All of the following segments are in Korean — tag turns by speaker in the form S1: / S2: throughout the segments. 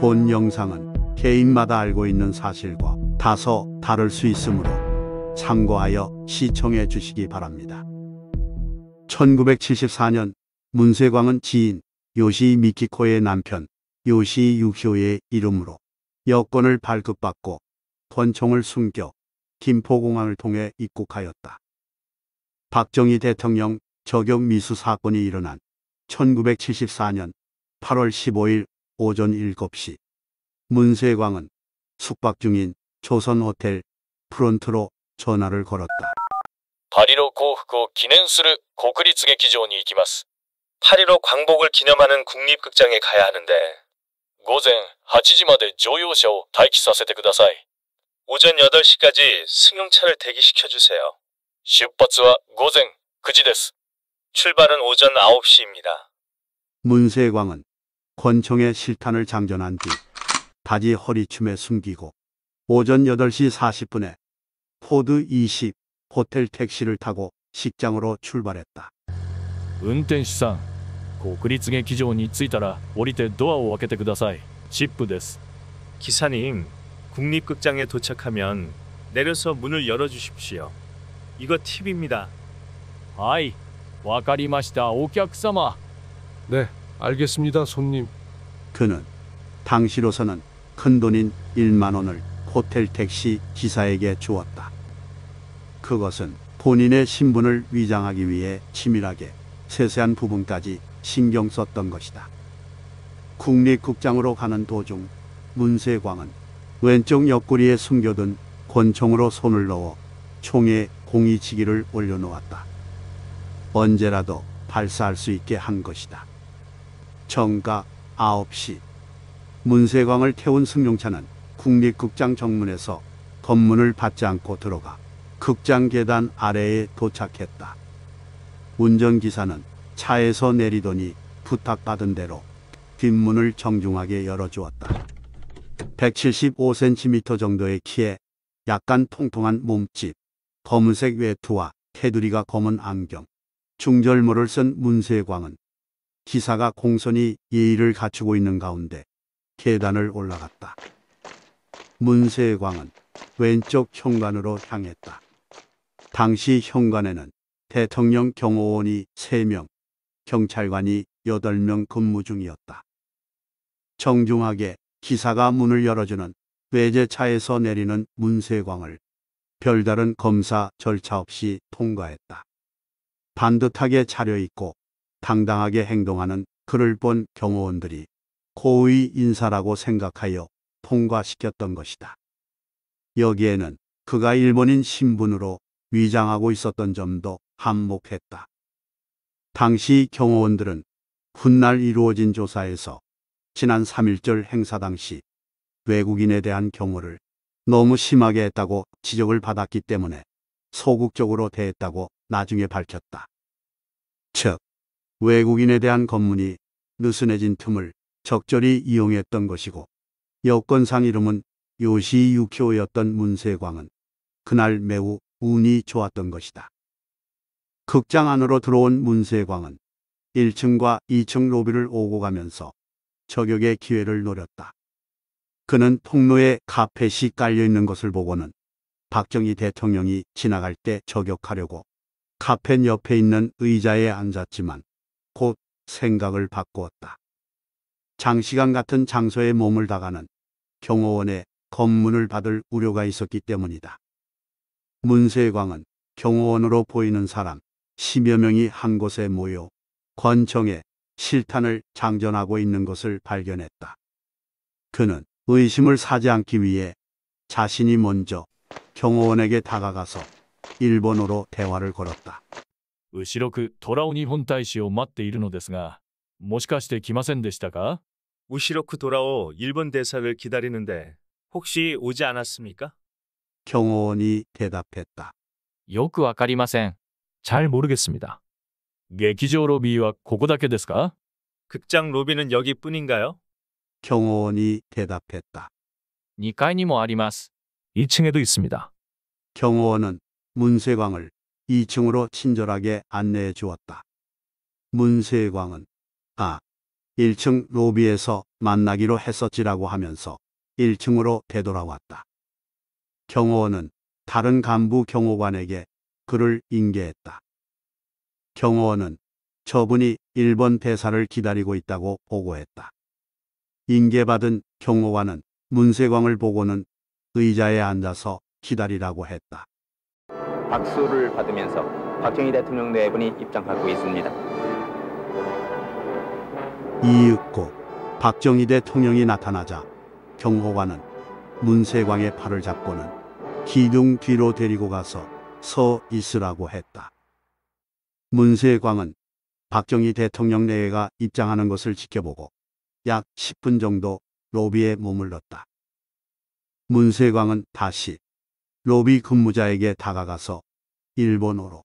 S1: 본 영상은 개인마다 알고 있는 사실과 다소 다를 수 있으므로 참고하여 시청해 주시기 바랍니다. 1974년 문세광은 지인 요시 미키코의 남편 요시 유효의 이름으로 여권을 발급받고 권총을 숨겨 김포공항을 통해 입국하였다. 박정희 대통령 저격 미수 사건이 일어난 1974년 8월 15일 오전 7시 문세광은 숙박 중인 조선 호텔 프론트로 전화를 걸었다.
S2: 8.15 고후고 기넨수를 고크리츠게 기존이 이기마스. 8.15 광복을 기념하는 국립극장에 가야 하는데 오전 8시마다 조요쇼 다이키사세테 구다사이. 오전 8시까지 승용차를 대기시켜 주세요. 슈퍼츠와 고생 그지데스. 출발은 오전 9시입니다.
S1: 문세광은 권총에 실탄을 장전한 뒤다지 허리춤에 숨기고 오전 8시 40분에 포드 20 호텔 택시를 타고 식장으로 출발했다.
S2: 運転手さん国立劇場に着いたら降りてドアを開けてくださいチッです 기사님, 국립극장에 도착하면 내려서 문을 열어주십시오. 이거 팁입니다. はいわかりましたお客様ね
S1: 알겠습니다, 손님. 그는 당시로서는 큰 돈인 1만 원을 호텔 택시 기사에게 주었다. 그것은 본인의 신분을 위장하기 위해 치밀하게 세세한 부분까지 신경 썼던 것이다. 국립국장으로 가는 도중 문세광은 왼쪽 옆구리에 숨겨둔 권총으로 손을 넣어 총에 공이치기를 올려놓았다. 언제라도 발사할 수 있게 한 것이다. 정가 9시 문세광을 태운 승용차는 국립극장 정문에서 검문을 받지 않고 들어가 극장 계단 아래에 도착했다. 운전기사는 차에서 내리더니 부탁받은 대로 뒷문을 정중하게 열어주었다. 175cm 정도의 키에 약간 통통한 몸집, 검은색 외투와 테두리가 검은 안경, 중절모를 쓴 문세광은 기사가 공손히 예의를 갖추고 있는 가운데 계단을 올라갔다. 문세광은 왼쪽 현관으로 향했다. 당시 현관에는 대통령 경호원이 3명, 경찰관이 8명 근무 중이었다. 정중하게 기사가 문을 열어주는 외제차에서 내리는 문세광을 별다른 검사 절차 없이 통과했다. 반듯하게 차려입고 당당하게 행동하는 그를 본 경호원들이 고의 인사라고 생각하여 통과시켰던 것이다. 여기에는 그가 일본인 신분으로 위장하고 있었던 점도 한몫했다. 당시 경호원들은 훗날 이루어진 조사에서 지난 3.1절 행사 당시 외국인에 대한 경호를 너무 심하게 했다고 지적을 받았기 때문에 소극적으로 대했다고 나중에 밝혔다. 즉, 외국인에 대한 검문이 느슨해진 틈을 적절히 이용했던 것이고 여권상 이름은 요시 유키오였던 문세광은 그날 매우 운이 좋았던 것이다. 극장 안으로 들어온 문세광은 1층과 2층 로비를 오고 가면서 저격의 기회를 노렸다. 그는 통로에 카펫이 깔려있는 것을 보고는 박정희 대통령이 지나갈 때 저격하려고 카펫 옆에 있는 의자에 앉았지만 곧 생각을 바꾸었다. 장시간 같은 장소에 몸을 다가는 경호원의 검문을 받을 우려가 있었기 때문이다. 문세광은 경호원으로 보이는 사람 10여 명이 한 곳에 모여 권청에 실탄을 장전하고 있는 것을 발견했다. 그는 의심을 사지 않기 위해 자신이 먼저 경호원에게 다가가서 일본어로 대화를 걸었다.
S2: 後ろくトラオ日本大使を待っているのですが、もしかして来ませんでしたか 우시로크 돌아오 일본 대사를 기다리는데 혹시 오지 않았습니까? 경호원이 대답했다. よくわかりません。잘 모르겠습니다. 劇場ロビーはここだけですか 극장 로비는 여기뿐인가요?
S1: 경호원이 대답했다. 2階にもあります。 2층에도 있습니다. 경호원은 문세광을 2층으로 친절하게 안내해 주었다. 문세광은 아, 1층 로비에서 만나기로 했었지라고 하면서 1층으로 되돌아왔다. 경호원은 다른 간부 경호관에게 그를 인계했다. 경호원은 저분이 일본 대사를 기다리고 있다고 보고했다. 인계받은 경호관은 문세광을 보고는 의자에 앉아서 기다리라고 했다.
S2: 박수를 받으면서 박정희 대통령 내분이 네 입장하고 있습니다.
S1: 이윽고 박정희 대통령이 나타나자 경호관은 문세광의 팔을 잡고는 기둥 뒤로 데리고 가서 서 있으라고 했다. 문세광은 박정희 대통령 내외가 입장하는 것을 지켜보고 약 10분 정도 로비에 머물렀다. 문세광은 다시 로비 근무자에게 다가가서 일본어로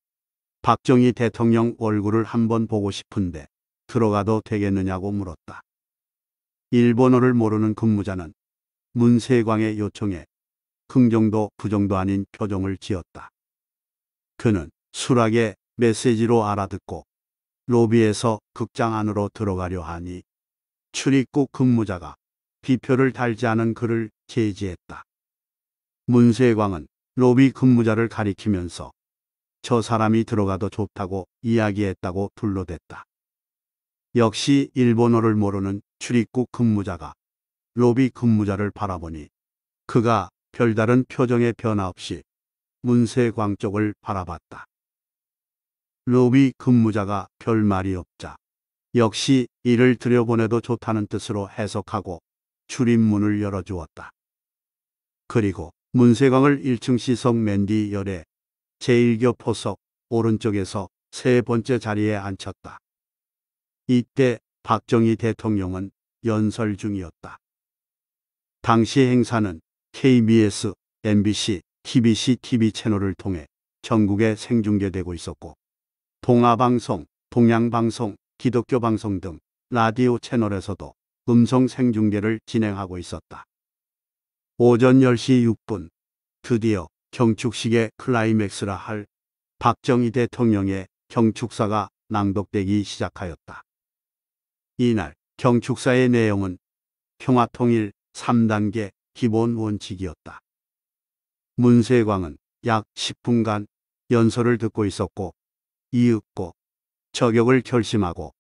S1: 박정희 대통령 얼굴을 한번 보고 싶은데 들어가도 되겠느냐고 물었다. 일본어를 모르는 근무자는 문세광의 요청에 긍정도 부정도 아닌 표정을 지었다. 그는 수락의 메시지로 알아듣고 로비에서 극장 안으로 들어가려 하니 출입국 근무자가 비표를 달지 않은 그를 제지했다. 문세광은 로비 근무자를 가리키면서 저 사람이 들어가도 좋다고 이야기했다고 둘러댔다. 역시 일본어를 모르는 출입국 근무자가 로비 근무자를 바라보니 그가 별다른 표정의 변화 없이 문세광 쪽을 바라봤다. 로비 근무자가 별 말이 없자 역시 이를 들여보내도 좋다는 뜻으로 해석하고 출입문을 열어주었다. 그리고 문세광을 1층 시석 맨뒤 열에 제1교 포석 오른쪽에서 세 번째 자리에 앉혔다. 이때 박정희 대통령은 연설 중이었다. 당시 행사는 KBS, MBC, TBC TV 채널을 통해 전국에 생중계되고 있었고 동아방송, 동양방송, 기독교방송 등 라디오 채널에서도 음성 생중계를 진행하고 있었다. 오전 10시 6분 드디어 경축식의 클라이맥스라 할 박정희 대통령의 경축사가 낭독되기 시작하였다. 이날 경축사의 내용은 평화통일 3단계 기본 원칙이었다. 문세광은 약 10분간 연설을 듣고 있었고 이윽고 저격을 결심하고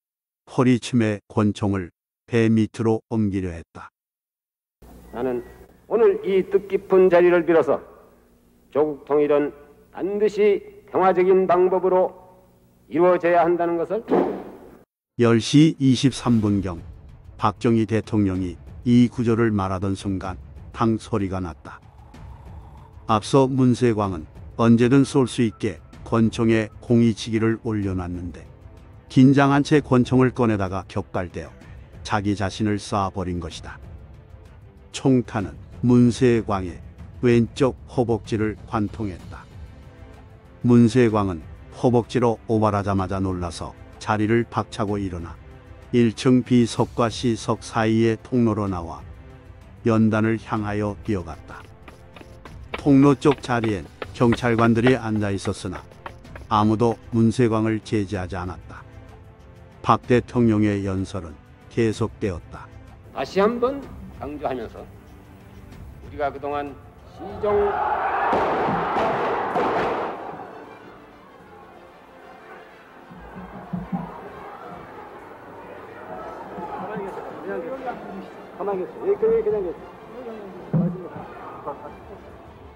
S1: 허리춤의 권총을 배 밑으로 옮기려 했다. 나는
S2: 오늘 이 뜻깊은 자리를 빌어서 조국 통일은 반드시 평화적인 방법으로 이루어져야 한다는 것을
S1: 10시 23분경 박정희 대통령이 이구조를 말하던 순간 탕 소리가 났다. 앞서 문세광은 언제든 쏠 수 있게 권총에 공이치기를 올려놨는데 긴장한 채 권총을 꺼내다가 격발되어 자기 자신을 쏴버린 것이다. 총탄은 문세광의 왼쪽 허벅지를 관통했다. 문세광은 허벅지로 오발하자마자 놀라서 자리를 박차고 일어나 1층 B석과 C석 사이의 통로로 나와 연단을 향하여 뛰어갔다. 통로 쪽 자리엔 경찰관들이 앉아 있었으나 아무도 문세광을 제지하지 않았다. 박 대통령의 연설은 계속되었다.
S2: 다시 한번 강조하면서 우리가 그동안 시정 예,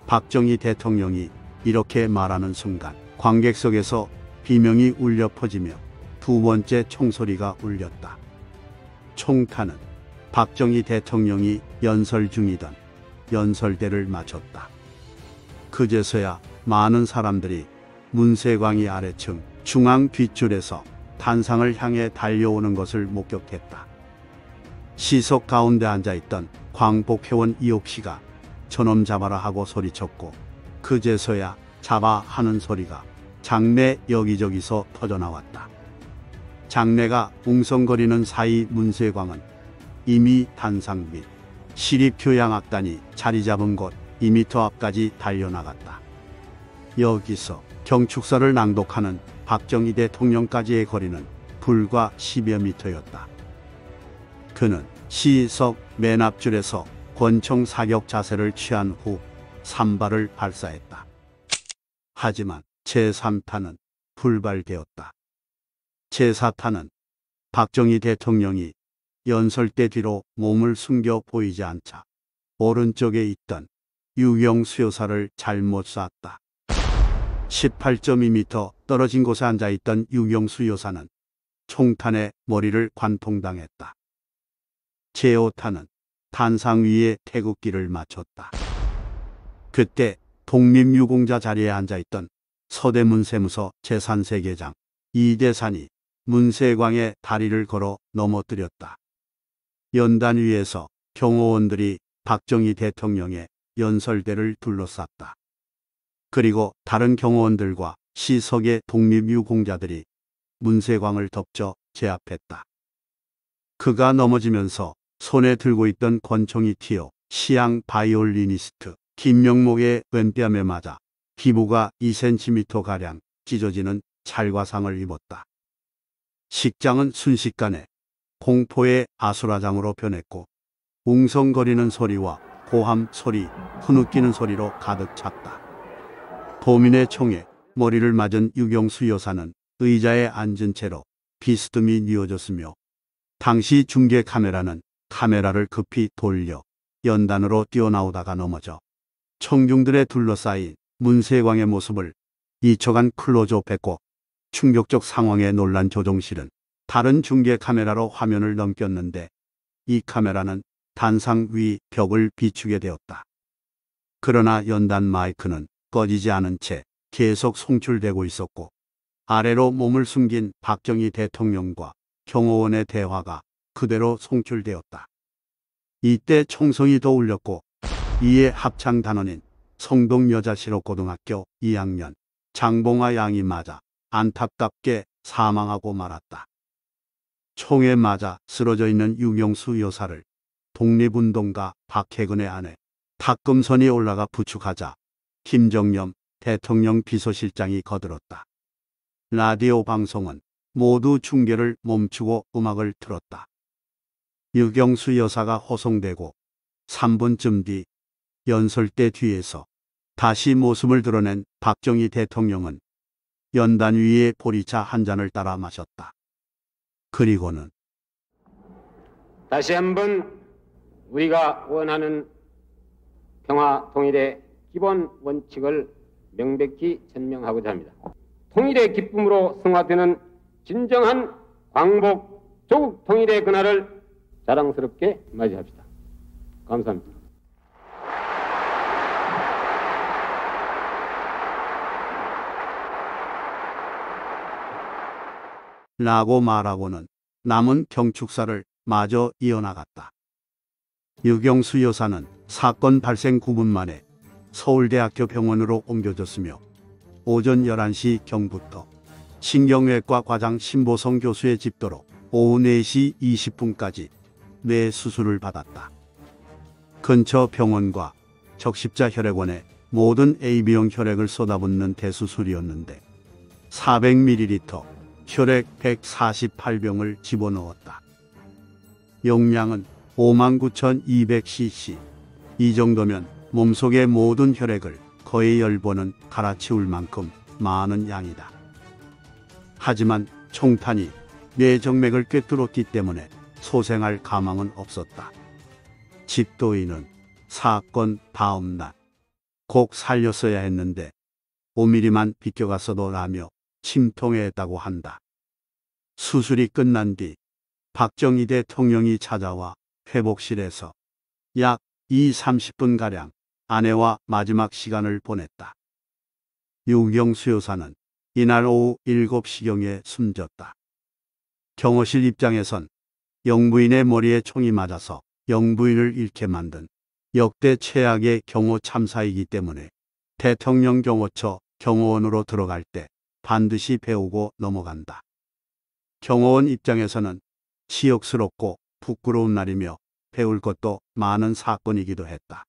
S1: 박정희 대통령이 이렇게 말하는 순간 관객석에서 비명이 울려 퍼지며 두 번째 총소리가 울렸다. 총탄은 박정희 대통령이 연설 중이던 연설대를 마쳤다. 그제서야 많은 사람들이 문세광이 아래층 중앙 뒷줄에서 탄상을 향해 달려오는 것을 목격했다. 시석 가운데 앉아있던 광복회원 이옥 씨가 저놈 잡아라 하고 소리쳤고 그제서야 잡아 하는 소리가 장례 여기저기서 터져나왔다장례가 웅성거리는 사이 문세광은 이미 탄상 밑 시립교양악단이 자리 잡은 곳 2미터 앞까지 달려나갔다. 여기서 경축서를 낭독하는 박정희 대통령까지의 거리는 불과 10여 미터였다. 그는 시석 맨 앞줄에서 권총 사격 자세를 취한 후 산발을 발사했다. 하지만 제3탄은 불발되었다. 제4탄은 박정희 대통령이 연설대 뒤로 몸을 숨겨 보이지 않자 오른쪽에 있던 유경 수요사를 잘못 쐈다. 18.2m 떨어진 곳에 앉아있던 유경수 요사는 총탄에 머리를 관통당했다. 제오탄은 탄상 위에 태극기를 맞췄다. 그때 독립유공자 자리에 앉아있던 서대문세무서 재산세계장 이대산이 문세광의 다리를 걸어 넘어뜨렸다. 연단 위에서 경호원들이 박정희 대통령의 연설대를 둘러쌌다. 그리고 다른 경호원들과 시석의 독립유공자들이 문세광을 덮쳐 제압했다. 그가 넘어지면서 손에 들고 있던 권총이 튀어 시향 바이올리니스트 김명목의 왼뺨에 맞아 피부가 2cm가량 찢어지는 찰과상을 입었다. 식장은 순식간에 공포의 아수라장으로 변했고 웅성거리는 소리와 고함 소리, 흐느끼는 소리로 가득 찼다. 도민의 총에 머리를 맞은 유경수 여사는 의자에 앉은 채로 비스듬히 뉘어졌으며 당시 중계 카메라는 카메라를 급히 돌려 연단으로 뛰어나오다가 넘어져 청중들의 둘러싸인 문세광의 모습을 2초간 클로즈업했고 충격적 상황에 놀란 조종실은 다른 중계 카메라로 화면을 넘겼는데 이 카메라는 단상 위 벽을 비추게 되었다. 그러나 연단 마이크는 꺼지지 않은 채 계속 송출되고 있었고 아래로 몸을 숨긴 박정희 대통령과 경호원의 대화가 그대로 송출되었다. 이때 총성이 더 울렸고 이에 합창 단원인 성동여자실업고등학교 2학년 장봉아 양이 맞아 안타깝게 사망하고 말았다. 총에 맞아 쓰러져 있는 유명수 여사를 독립운동가 박해근의 아내 탁금선이 올라가 부축하자 김정념 대통령 비서실장이 거들었다. 라디오 방송은 모두 중계를 멈추고 음악을 틀었다. 유경수 여사가 호송되고 3분쯤 뒤 연설대 뒤에서 다시 모습을 드러낸 박정희 대통령은 연단 위에 보리차 한 잔을 따라 마셨다. 그리고는
S2: 다시 한번 우리가 원하는 평화 통일의 기본 원칙을 명백히 천명하고자 합니다. 통일의 기쁨으로 승화되는 진정한 광복 조국 통일의 그날을 자랑스럽게 맞이합시다. 감사합니다.
S1: 라고 말하고는 남은 경축사를 마저 이어나갔다. 유경수 여사는 사건 발생 9분 만에 서울대학교 병원으로 옮겨졌으며 오전 11시 경부터 신경외과 과장 신보성 교수의 집도로 오후 4시 20분까지 뇌 수술을 받았다. 근처 병원과 적십자 혈액원에 모든 AB형 혈액을 쏟아붓는 대수술이었는데 400ml 혈액 148병을 집어넣었다. 용량은 59,200cc. 이 정도면 몸속의 모든 혈액을 거의 10번은 갈아치울 만큼 많은 양이다. 하지만 총탄이 뇌정맥을 꿰뚫었기 때문에 소생할 가망은 없었다. 집도인은 사건 다음날 꼭 살렸어야 했는데 5mm만 비껴갔어도 라며 침통했다고 한다. 수술이 끝난 뒤 박정희 대통령이 찾아와 회복실에서 약 2, 30분가량 아내와 마지막 시간을 보냈다. 유경수 여사는 이날 오후 7시경에 숨졌다. 경호실 입장에선 영부인의 머리에 총이 맞아서 영부인을 잃게 만든 역대 최악의 경호 참사이기 때문에 대통령 경호처 경호원으로 들어갈 때 반드시 배우고 넘어간다. 경호원 입장에서는 치욕스럽고 부끄러운 날이며 배울 것도 많은 사건이기도 했다.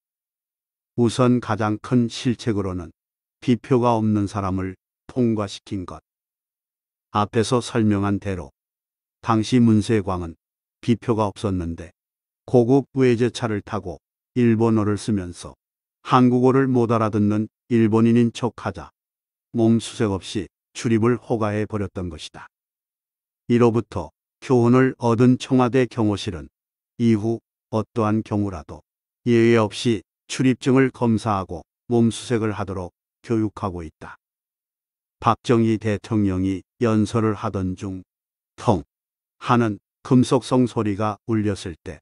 S1: 우선 가장 큰 실책으로는 비표가 없는 사람을 통과시킨 것. 앞에서 설명한 대로 당시 문세광은 비표가 없었는데 고급 외제차를 타고 일본어를 쓰면서 한국어를 못 알아듣는 일본인인 척하자 몸수색 없이 출입을 허가해 버렸던 것이다. 이로부터 교훈을 얻은 청와대 경호실은 이후 어떠한 경우라도 예외 없이 출입증을 검사하고 몸수색을 하도록 교육하고 있다. 박정희 대통령이 연설을 하던 중 텅 하는 금속성 소리가 울렸을 때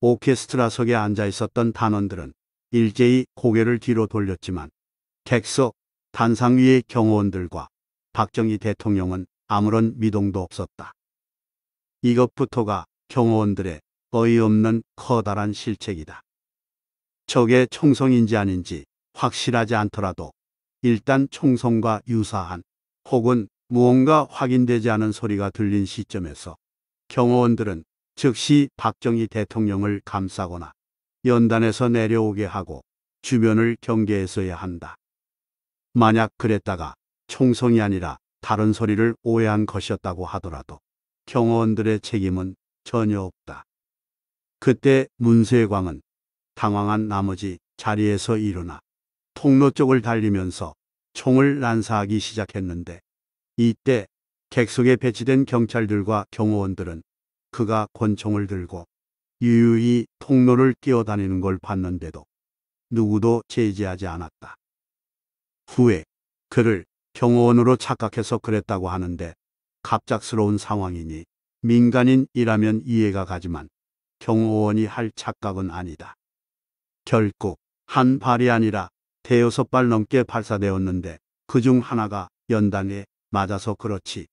S1: 오케스트라석에 앉아 있었던 단원들은 일제히 고개를 뒤로 돌렸지만 객석 단상 위의 경호원들과 박정희 대통령은 아무런 미동도 없었다. 이것부터가 경호원들의 어이없는 커다란 실책이다. 적의 총성인지 아닌지 확실하지 않더라도 일단 총성과 유사한 혹은 무언가 확인되지 않은 소리가 들린 시점에서 경호원들은 즉시 박정희 대통령을 감싸거나 연단에서 내려오게 하고 주변을 경계했어야 한다. 만약 그랬다가 총성이 아니라 다른 소리를 오해한 것이었다고 하더라도 경호원들의 책임은 전혀 없다. 그때 문세광은 당황한 나머지 자리에서 일어나 통로 쪽을 달리면서 총을 난사하기 시작했는데 이때 객석에 배치된 경찰들과 경호원들은 그가 권총을 들고 유유히 통로를 뛰어다니는 걸 봤는데도 누구도 제지하지 않았다. 후에 그를 경호원으로 착각해서 그랬다고 하는데 갑작스러운 상황이니 민간인이라면 이해가 가지만 경호원이 할 착각은 아니다. 결국 한 발이 아니라 대여섯 발 넘게 발사되었는데 그 중 하나가 연단에 맞아서 그렇지.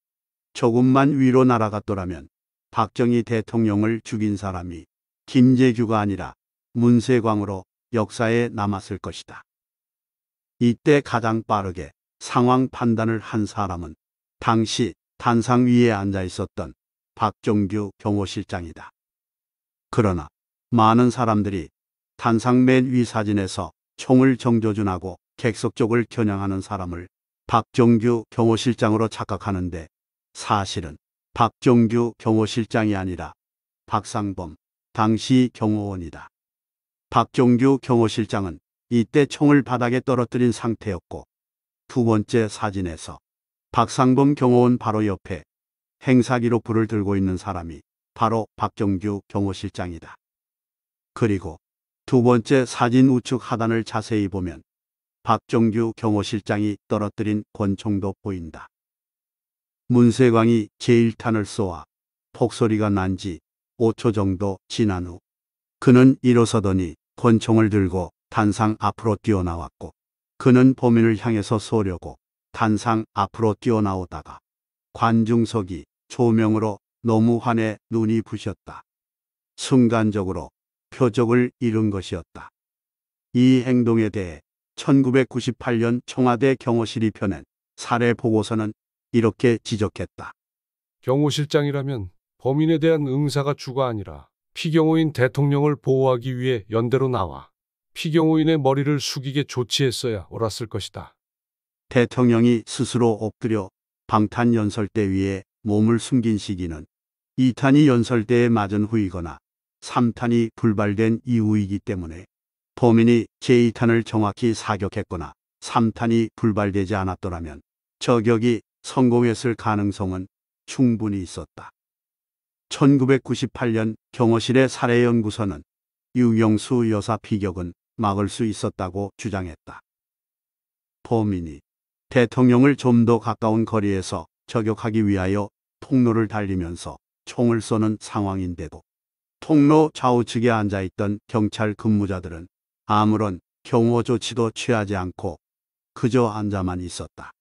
S1: 조금만 위로 날아갔더라면 박정희 대통령을 죽인 사람이 김재규가 아니라 문세광으로 역사에 남았을 것이다. 이때 가장 빠르게 상황 판단을 한 사람은 당시 탄상 위에 앉아 있었던 박종규 경호실장이다. 그러나 많은 사람들이 탄상맨 위 사진에서 총을 정조준하고 객석 쪽을 겨냥하는 사람을 박종규 경호실장으로 착각하는데 사실은 박종규 경호실장이 아니라 박상범 당시 경호원이다. 박종규 경호실장은 이때 총을 바닥에 떨어뜨린 상태였고 두 번째 사진에서 박상범 경호원 바로 옆에 행사기록 부를 들고 있는 사람이 바로 박정규 경호실장이다. 그리고 두 번째 사진 우측 하단을 자세히 보면 박정규 경호실장이 떨어뜨린 권총도 보인다. 문세광이 제1탄을 쏘아 폭소리가 난 지 5초 정도 지난 후 그는 일어서더니 권총을 들고 단상 앞으로 뛰어나왔고 그는 범인을 향해서 쏘려고 단상 앞으로 뛰어나오다가 관중석이 조명으로 너무 환해 눈이 부셨다. 순간적으로 표적을 잃은 것이었다. 이 행동에 대해 1998년 청와대 경호실이 펴낸 사례 보고서는 이렇게 지적했다.
S2: 경호실장이라면 범인에 대한 응사가 주가 아니라 피경호인 대통령을 보호하기 위해 연대로 나와 피경호인의 머리를 숙이게 조치했어야 옳았을 것이다.
S1: 대통령이 스스로 엎드려 방탄 연설대 위에 몸을 숨긴 시기는 2탄이 연설대에 맞은 후이거나 3탄이 불발된 이후이기 때문에 범인이 제2탄을 정확히 사격했거나 3탄이 불발되지 않았더라면 저격이 성공했을 가능성은 충분히 있었다. 1998년 경호실의 사례연구소는 유경수 여사 피격은 막을 수 있었다고 주장했다. 포민이 대통령을 좀 더 가까운 거리에서 저격하기 위하여 통로를 달리면서 총을 쏘는 상황인데도 통로 좌우측에 앉아있던 경찰 근무자들은 아무런 경호 조치도 취하지 않고 그저 앉아만 있었다.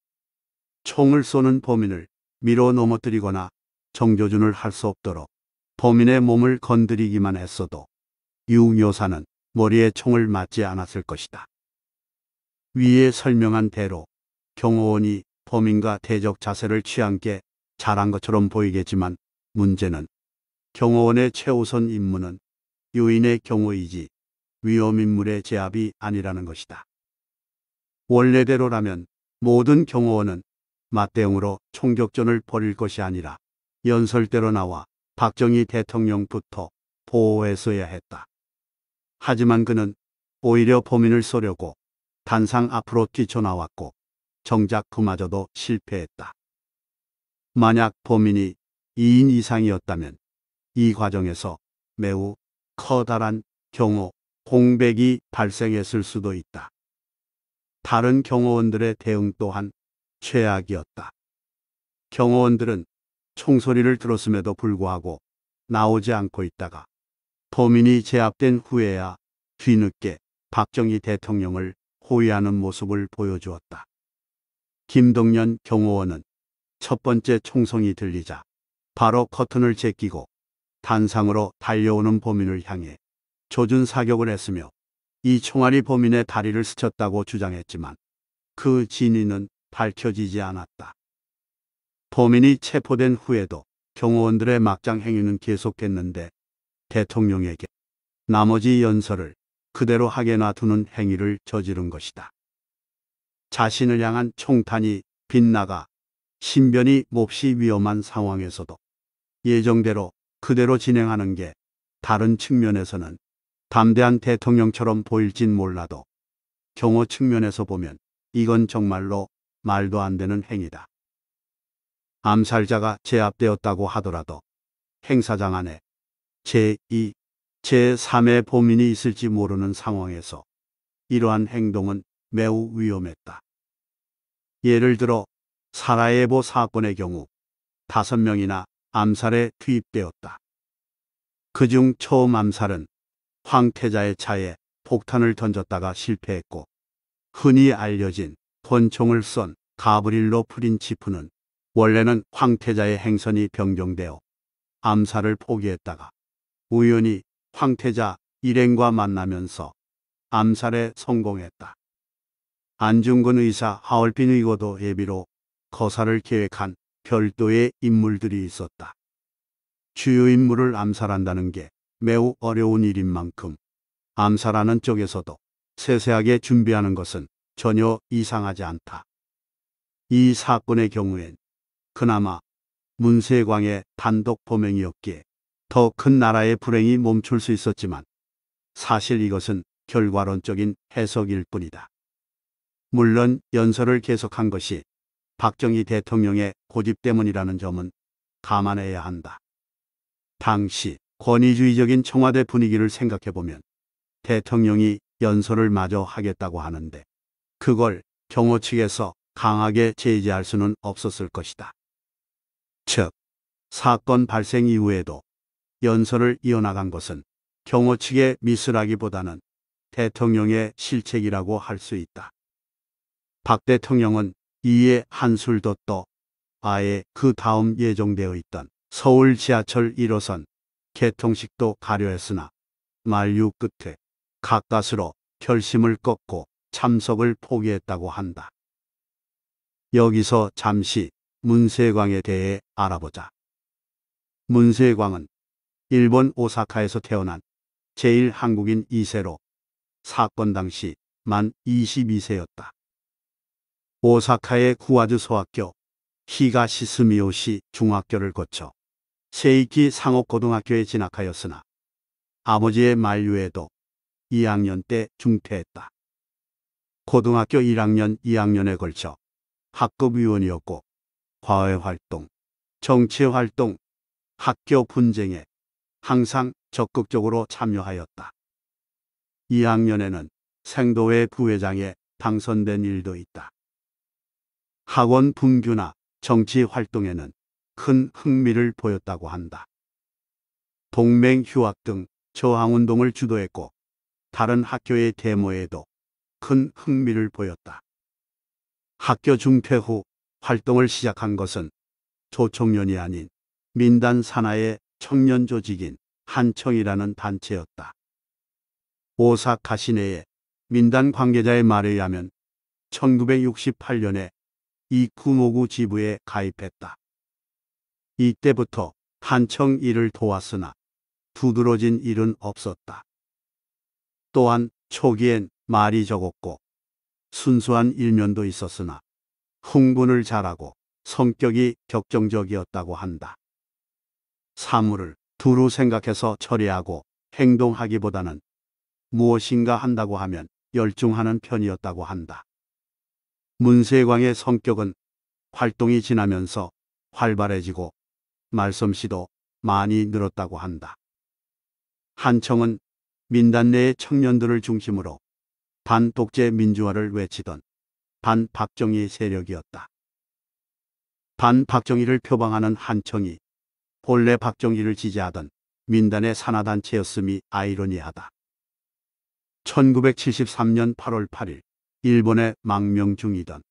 S1: 총을 쏘는 범인을 밀어 넘어뜨리거나 정조준을 할 수 없도록 범인의 몸을 건드리기만 했어도 유묘사는 머리에 총을 맞지 않았을 것이다. 위에 설명한 대로 경호원이 범인과 대적 자세를 취한 게 잘한 것처럼 보이겠지만 문제는 경호원의 최우선 임무는 유인의 경호이지 위험 인물의 제압이 아니라는 것이다. 원래대로라면 모든 경호원은 맞대응으로 총격전을 벌일 것이 아니라 연설대로 나와 박정희 대통령부터 보호했어야 했다. 하지만 그는 오히려 범인을 쏘려고 단상 앞으로 뛰쳐나왔고 정작 그마저도 실패했다. 만약 범인이 2인 이상이었다면 이 과정에서 매우 커다란 경호, 공백이 발생했을 수도 있다. 다른 경호원들의 대응 또한 최악이었다. 경호원들은 총소리를 들었음에도 불구하고 나오지 않고 있다가 범인이 제압된 후에야 뒤늦게 박정희 대통령을 호위하는 모습을 보여주었다. 김동연 경호원은 첫 번째 총성이 들리자 바로 커튼을 제끼고 단상으로 달려오는 범인을 향해 조준 사격을 했으며 이 총알이 범인의 다리를 스쳤다고 주장했지만 그 진위는 밝혀지지 않았다. 범인이 체포된 후에도 경호원들의 막장 행위는 계속됐는데 대통령에게 나머지 연설을 그대로 하게 놔두는 행위를 저지른 것이다. 자신을 향한 총탄이 빗나가 신변이 몹시 위험한 상황에서도 예정대로 그대로 진행하는 게 다른 측면에서는 담대한 대통령처럼 보일진 몰라도 경호 측면에서 보면 이건 정말로 말도 안 되는 행위다. 암살자가 제압되었다고 하더라도 행사장 안에 제2, 제3의 범인이 있을지 모르는 상황에서 이러한 행동은 매우 위험했다. 예를 들어 사라예보 사건의 경우 5명이나 암살에 투입되었다. 그중 처음 암살은 황태자의 차에 폭탄을 던졌다가 실패했고 흔히 알려진 권총을 쏜 가브릴로 프린치프는 원래는 황태자의 행선이 변경되어 암살을 포기했다가 우연히 황태자 일행과 만나면서 암살에 성공했다. 안중근 의사 하얼빈 의고도 예비로 거사를 계획한 별도의 인물들이 있었다. 주요 인물을 암살한다는 게 매우 어려운 일인 만큼 암살하는 쪽에서도 세세하게 준비하는 것은 전혀 이상하지 않다. 이 사건의 경우엔 그나마 문세광의 단독 범행이었기에 더큰 나라의 불행이 멈출 수 있었지만 사실 이것은 결과론적인 해석일 뿐이다. 물론 연설을 계속한 것이 박정희 대통령의 고집 때문이라는 점은 감안해야 한다. 당시 권위주의적인 청와대 분위기를 생각해보면 대통령이 연설을 마저 하겠다고 하는데 그걸 경호 측에서 강하게 제지할 수는 없었을 것이다. 즉, 사건 발생 이후에도 연설을 이어나간 것은 경호 측의 미술하기보다는 대통령의 실책이라고 할 수 있다. 박 대통령은 이에 한술 도떠 아예 그 다음 예정되어 있던 서울 지하철 1호선 개통식도 가려 했으나 만류 끝에 가까스로 결심을 꺾고 참석을 포기했다고 한다. 여기서 잠시 문세광에 대해 알아보자. 문세광은 일본 오사카에서 태어난 제1 한국인 2세로 사건 당시 만 22세였다. 오사카의 구아즈 소학교 히가시스미오시 중학교를 거쳐 세이키 상업고등학교에 진학하였으나 아버지의 만류에도 2학년 때 중퇴했다. 고등학교 1학년, 2학년에 걸쳐 학급위원이었고 과외활동, 정치활동, 학교 분쟁에 항상 적극적으로 참여하였다. 2학년에는 생도회 부회장에 당선된 일도 있다. 학원 분규나 정치 활동에는 큰 흥미를 보였다고 한다. 동맹 휴학 등 저항운동을 주도했고 다른 학교의 데모에도 큰 흥미를 보였다. 학교 중퇴 후 활동을 시작한 것은 조총련이 아닌 민단 산하의 청년 조직인 한청이라는 단체였다. 오사카 시내의 민단 관계자의 말에 의하면 1968년에 이쿠모구 지부에 가입했다. 이때부터 한청 일을 도왔으나 두드러진 일은 없었다. 또한 초기엔 말이 적었고 순수한 일면도 있었으나 흥분을 잘하고 성격이 격정적이었다고 한다. 사물을 두루 생각해서 처리하고 행동하기보다는 무엇인가 한다고 하면 열중하는 편이었다고 한다. 문세광의 성격은 활동이 지나면서 활발해지고 말솜씨도 많이 늘었다고 한다. 한청은 민단 내의 청년들을 중심으로 반독재 민주화를 외치던 반박정희 세력이었다. 반박정희를 표방하는 한청이 본래 박정희를 지지하던 민단의 산하단체였음이 아이러니하다. 1973년 8월 8일 일본에 망명 중이던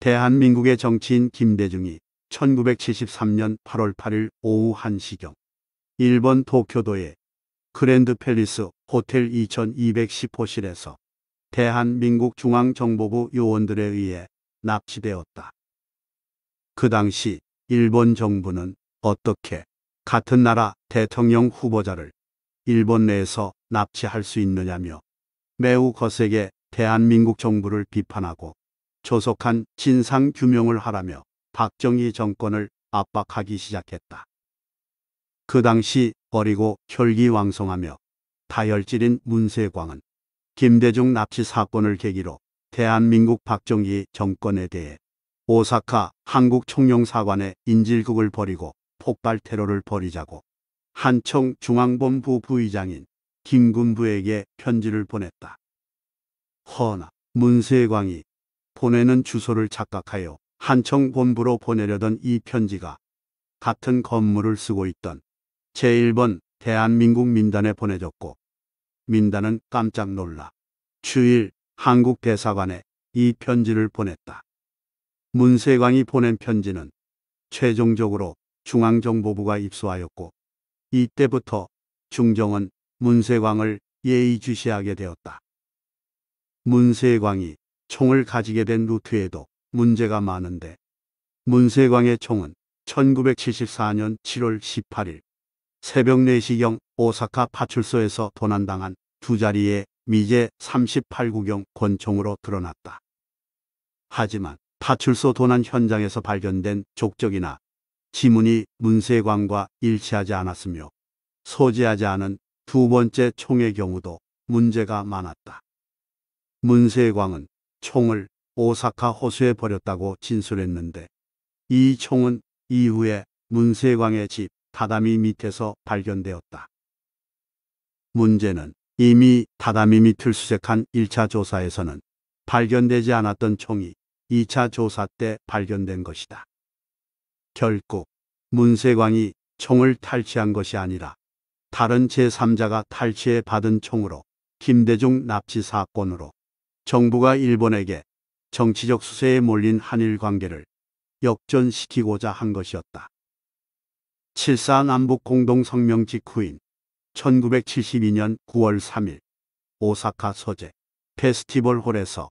S1: 대한민국의 정치인 김대중이 1973년 8월 8일 오후 1시경 일본 도쿄도의 그랜드 팰리스 호텔 2210호실에서 대한민국 중앙정보부 요원들에 의해 납치되었다. 그 당시 일본 정부는 어떻게 같은 나라 대통령 후보자를 일본 내에서 납치할 수 있느냐며 매우 거세게 대한민국 정부를 비판하고 조속한 진상 규명을 하라며 박정희 정권을 압박하기 시작했다. 그 당시 어리고 혈기왕성하며 다혈질인 문세광은 김대중 납치 사건을 계기로 대한민국 박정희 정권에 대해 오사카 한국 총영사관의 인질극을 벌이고 폭발 테러를 벌이자고 한청 중앙본부 부의장인 김군부에게 편지를 보냈다. 허나 문세광이 보내는 주소를 착각하여 한청 본부로 보내려던 이 편지가 같은 건물을 쓰고 있던 제1번 대한민국 민단에 보내졌고 민단은 깜짝 놀라 주일 한국 대사관에 이 편지를 보냈다. 문세광이 보낸 편지는 최종적으로 중앙정보부가 입수하였고 이때부터 중정은 문세광을 예의주시하게 되었다. 문세광이 총을 가지게 된 루트에도 문제가 많은데 문세광의 총은 1974년 7월 18일 새벽 4시경 오사카 파출소에서 도난당한 두 자리의 미제 38구경 권총으로 드러났다. 하지만 파출소 도난 현장에서 발견된 족적이나 지문이 문세광과 일치하지 않았으며 소지하지 않은 두 번째 총의 경우도 문제가 많았다. 문세광은 총을 오사카 호수에 버렸다고 진술했는데 이 총은 이후에 문세광의 집 다다미 밑에서 발견되었다. 문제는 이미 다다미 밑을 수색한 1차 조사에서는 발견되지 않았던 총이 2차 조사 때 발견된 것이다. 결국 문세광이 총을 탈취한 것이 아니라 다른 제3자가 탈취해 받은 총으로 김대중 납치 사건으로 정부가 일본에게 정치적 수세에 몰린 한일 관계를 역전시키고자 한 것이었다. 7사 남북 공동성명 직후인 1972년 9월 3일 오사카 서재 페스티벌 홀에서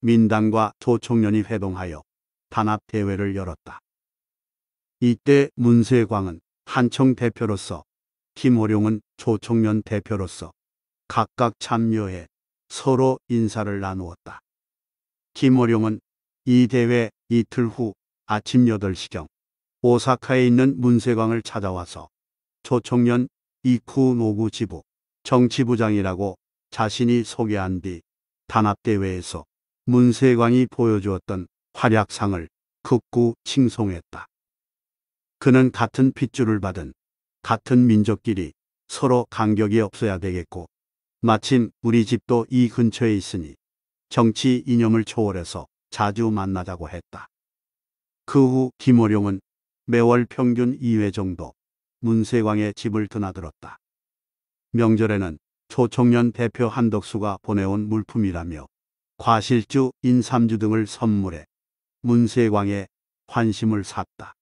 S1: 민당과 조총련이 회동하여 단합대회를 열었다. 이때 문세광은 한청 대표로서 김호룡은 조총련 대표로서 각각 참여해 서로 인사를 나누었다. 김호룡은 이 대회 이틀 후 아침 8시경 오사카에 있는 문세광을 찾아와서 조총련 이쿠 노구 지부 정치부장이라고 자신이 소개한 뒤 단합대회에서 문세광이 보여주었던 활약상을 극구 칭송했다. 그는 같은 핏줄을 받은 같은 민족끼리 서로 간격이 없어야 되겠고 마침 우리 집도 이 근처에 있으니 정치 이념을 초월해서 자주 만나자고 했다. 그 후 김호룡은 매월 평균 2회 정도 문세광의 집을 드나들었다. 명절에는 초청년 대표 한덕수가 보내온 물품이라며 과실주, 인삼주 등을 선물해 문세광의 환심을 샀다.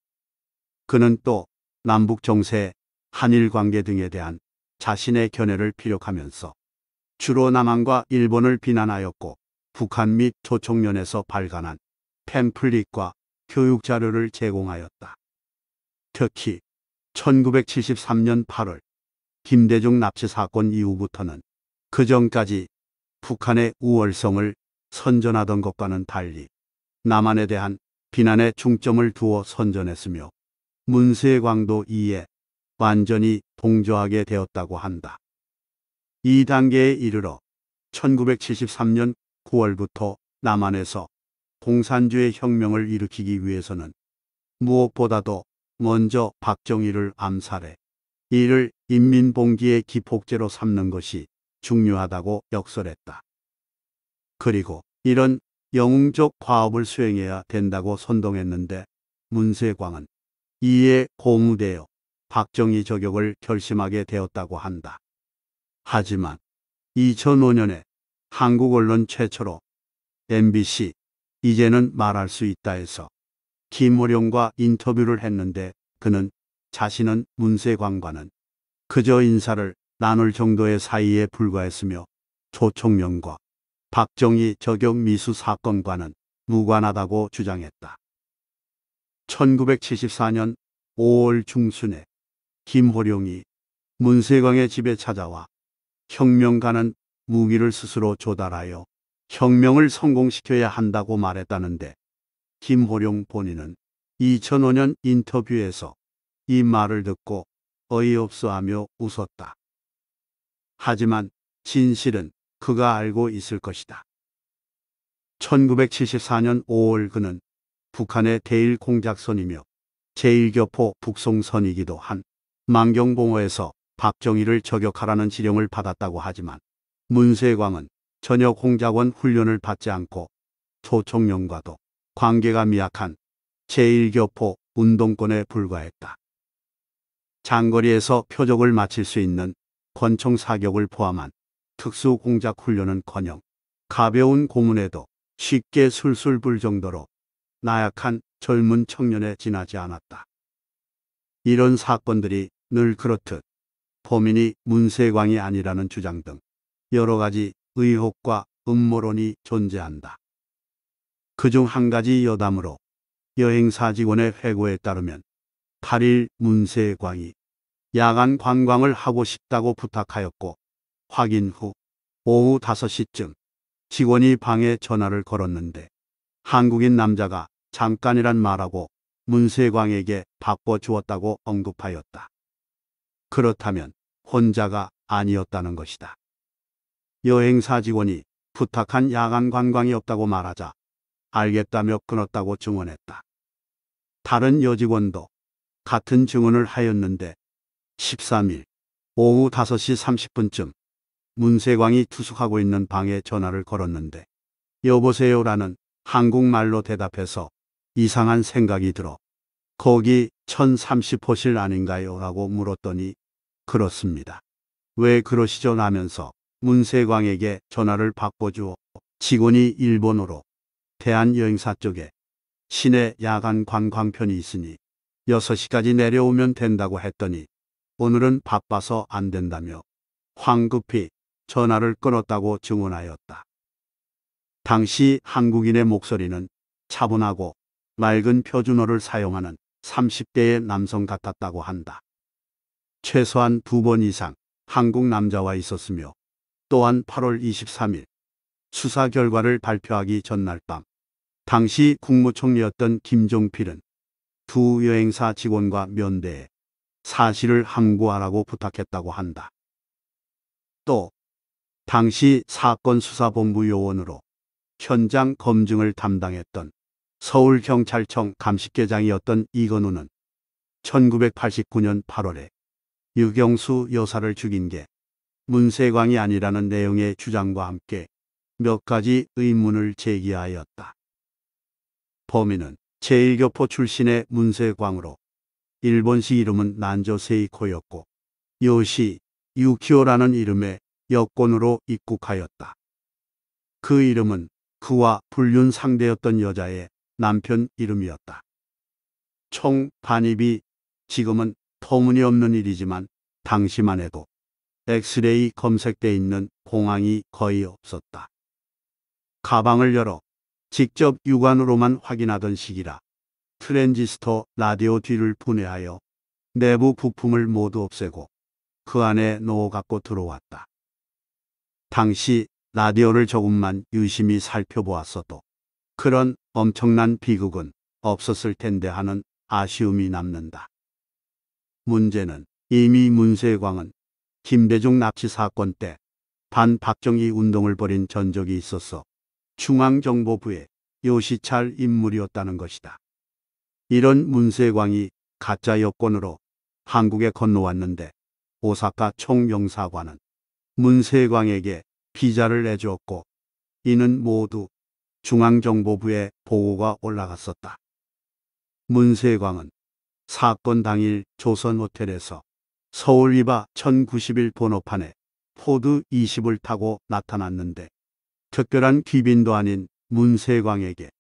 S1: 그는 또 남북 정세, 한일 관계 등에 대한 자신의 견해를 피력하면서 주로 남한과 일본을 비난하였고 북한 및 조총련에서 발간한 팸플릿과 교육 자료를 제공하였다. 특히 1973년 8월 김대중 납치 사건 이후부터는 그 전까지 북한의 우월성을 선전하던 것과는 달리 남한에 대한 비난에 중점을 두어 선전했으며 문세광도 이에 완전히 동조하게 되었다고 한다. 이 단계에 이르러 1973년 9월부터 남한에서 공산주의 혁명을 일으키기 위해서는 무엇보다도 먼저 박정희를 암살해 이를 인민봉기의 기폭제로 삼는 것이 중요하다고 역설했다. 그리고 이런 영웅적 과업을 수행해야 된다고 선동했는데 문세광은 이에 고무되어 박정희 저격을 결심하게 되었다고 한다. 하지만 2005년에 한국 언론 최초로 MBC 이제는 말할 수 있다 해서 김호룡과 인터뷰를 했는데 그는 자신은 문세광과는 그저 인사를 나눌 정도의 사이에 불과했으며 조총명과 박정희 저격 미수 사건과는 무관하다고 주장했다. 1974년 5월 중순에 김호룡이 문세광의 집에 찾아와 혁명가는 무기를 스스로 조달하여 혁명을 성공시켜야 한다고 말했다는데 김호룡 본인은 2005년 인터뷰에서 이 말을 듣고 어이없어 하며 웃었다. 하지만 진실은 그가 알고 있을 것이다. 1974년 5월 그는 북한의 대일 공작선이며 제1교포 북송선이기도 한 만경봉호에서 박정희를 저격하라는 지령을 받았다고 하지만 문세광은 전혀 공작원 훈련을 받지 않고 초청령과도 관계가 미약한 제1교포 운동권에 불과했다. 장거리에서 표적을 맞힐 수 있는 권총 사격을 포함한 특수 공작 훈련은커녕 가벼운 고문에도 쉽게 술술 불 정도로 나약한 젊은 청년에 지나지 않았다. 이런 사건들이 늘 그렇듯 범인이 문세광이 아니라는 주장 등 여러 가지 의혹과 음모론이 존재한다. 그 중 한 가지 여담으로 여행사 직원의 회고에 따르면 8일 문세광이 야간 관광을 하고 싶다고 부탁하였고 확인 후 오후 5시쯤 직원이 방에 전화를 걸었는데 한국인 남자가 잠깐이란 말하고 문세광에게 바꿔주었다고 언급하였다. 그렇다면 혼자가 아니었다는 것이다. 여행사 직원이 부탁한 야간 관광이 없다고 말하자 알겠다며 끊었다고 증언했다. 다른 여직원도 같은 증언을 하였는데 13일 오후 5시 30분쯤 문세광이 투숙하고 있는 방에 전화를 걸었는데 여보세요라는 한국말로 대답해서 이상한 생각이 들어 거기 1030호실 아닌가요? 라고 물었더니 그렇습니다. 왜 그러시죠? 라면서 문세광에게 전화를 바꿔주어 직원이 일본어로 대한여행사 쪽에 시내 야간 관광편이 있으니 6시까지 내려오면 된다고 했더니 오늘은 바빠서 안 된다며 황급히 전화를 끊었다고 증언하였다. 당시 한국인의 목소리는 차분하고 맑은 표준어를 사용하는 30대의 남성 같았다고 한다. 최소한 두 번 이상 한국 남자와 있었으며 또한 8월 23일 수사 결과를 발표하기 전날 밤 당시 국무총리였던 김종필은 두 여행사 직원과 면대해 사실을 항구하라고 부탁했다고 한다. 또 당시 사건 수사본부 요원으로 현장 검증을 담당했던 서울경찰청 감식계장이었던 이건우는 1989년 8월에 유경수 여사를 죽인 게 문세광이 아니라는 내용의 주장과 함께 몇 가지 의문을 제기하였다. 범인은 제1교포 출신의 문세광으로 일본식 이름은 난조 세이코였고 요시 유키오라는 이름의 여권으로 입국하였다. 그 이름은 그와 불륜 상대였던 여자의 남편 이름이었다. 총 반입이 지금은 터무니없는 일이지만 당시만 해도 엑스레이 검색돼 있는 공항이 거의 없었다. 가방을 열어 직접 육안으로만 확인하던 시기라 트랜지스터 라디오 뒤를 분해하여 내부 부품을 모두 없애고 그 안에 넣어 갖고 들어왔다. 당시 라디오를 조금만 유심히 살펴보았어도 그런 엄청난 비극은 없었을 텐데 하는 아쉬움이 남는다. 문제는 이미 문세광은 김대중 납치 사건 때 반박정희 운동을 벌인 전적이 있어서 중앙정보부의 요시찰 인물이었다는 것이다. 이런 문세광이 가짜 여권으로 한국에 건너왔는데 오사카 총영사관은 문세광에게 비자를 내주었고 이는 모두 중앙정보부에 보고가 올라갔었다. 문세광은 사건 당일 조선 호텔에서 서울 위바 1091 번호판에 포드 20을 타고 나타났는데 특별한 귀빈도 아닌 문세광에게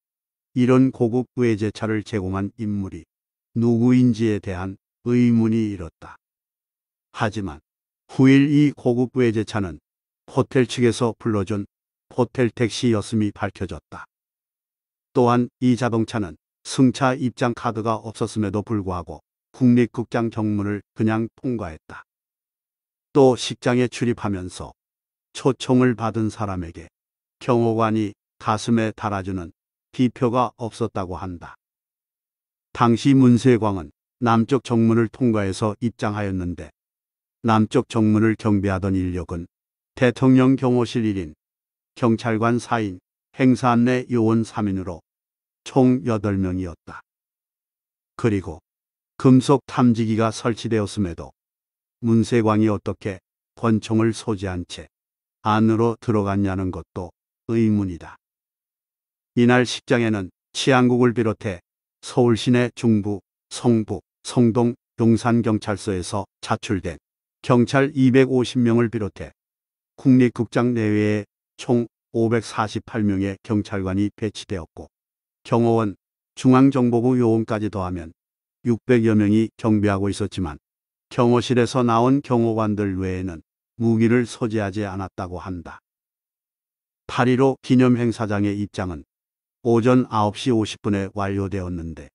S1: 이런 고급 외제차를 제공한 인물이 누구인지에 대한 의문이 일었다. 하지만 후일 이 고급 외제차는 호텔 측에서 불러준 호텔 택시였음이 밝혀졌다. 또한 이 자동차는 승차 입장 카드가 없었음에도 불구하고 국립극장 경문을 그냥 통과했다. 또 식장에 출입하면서 초청을 받은 사람에게 경호관이 가슴에 달아주는 비표가 없었다고 한다. 당시 문세광은 남쪽 정문을 통과해서 입장하였는데 남쪽 정문을 경비하던 인력은 대통령 경호실 1인 경찰관 4인, 행사안 내 요원 3인으로 총 8명이었다. 그리고 금속 탐지기가 설치되었음에도 문세광이 어떻게 권총을 소지한 채 안으로 들어갔냐는 것도 의문이다. 이날 식장에는 치안국을 비롯해 서울 시내 중부, 성북, 성동, 용산경찰서에서 자출된 경찰 250명을 비롯해 국립국장 내외의 총 548명의 경찰관이 배치되었고 경호원, 중앙정보부 요원까지 더하면 600여 명이 경비하고 있었지만 경호실에서 나온 경호관들 외에는 무기를 소지하지 않았다고 한다. 8.15 기념행사장의 입장은 오전 9시 50분에 완료되었는데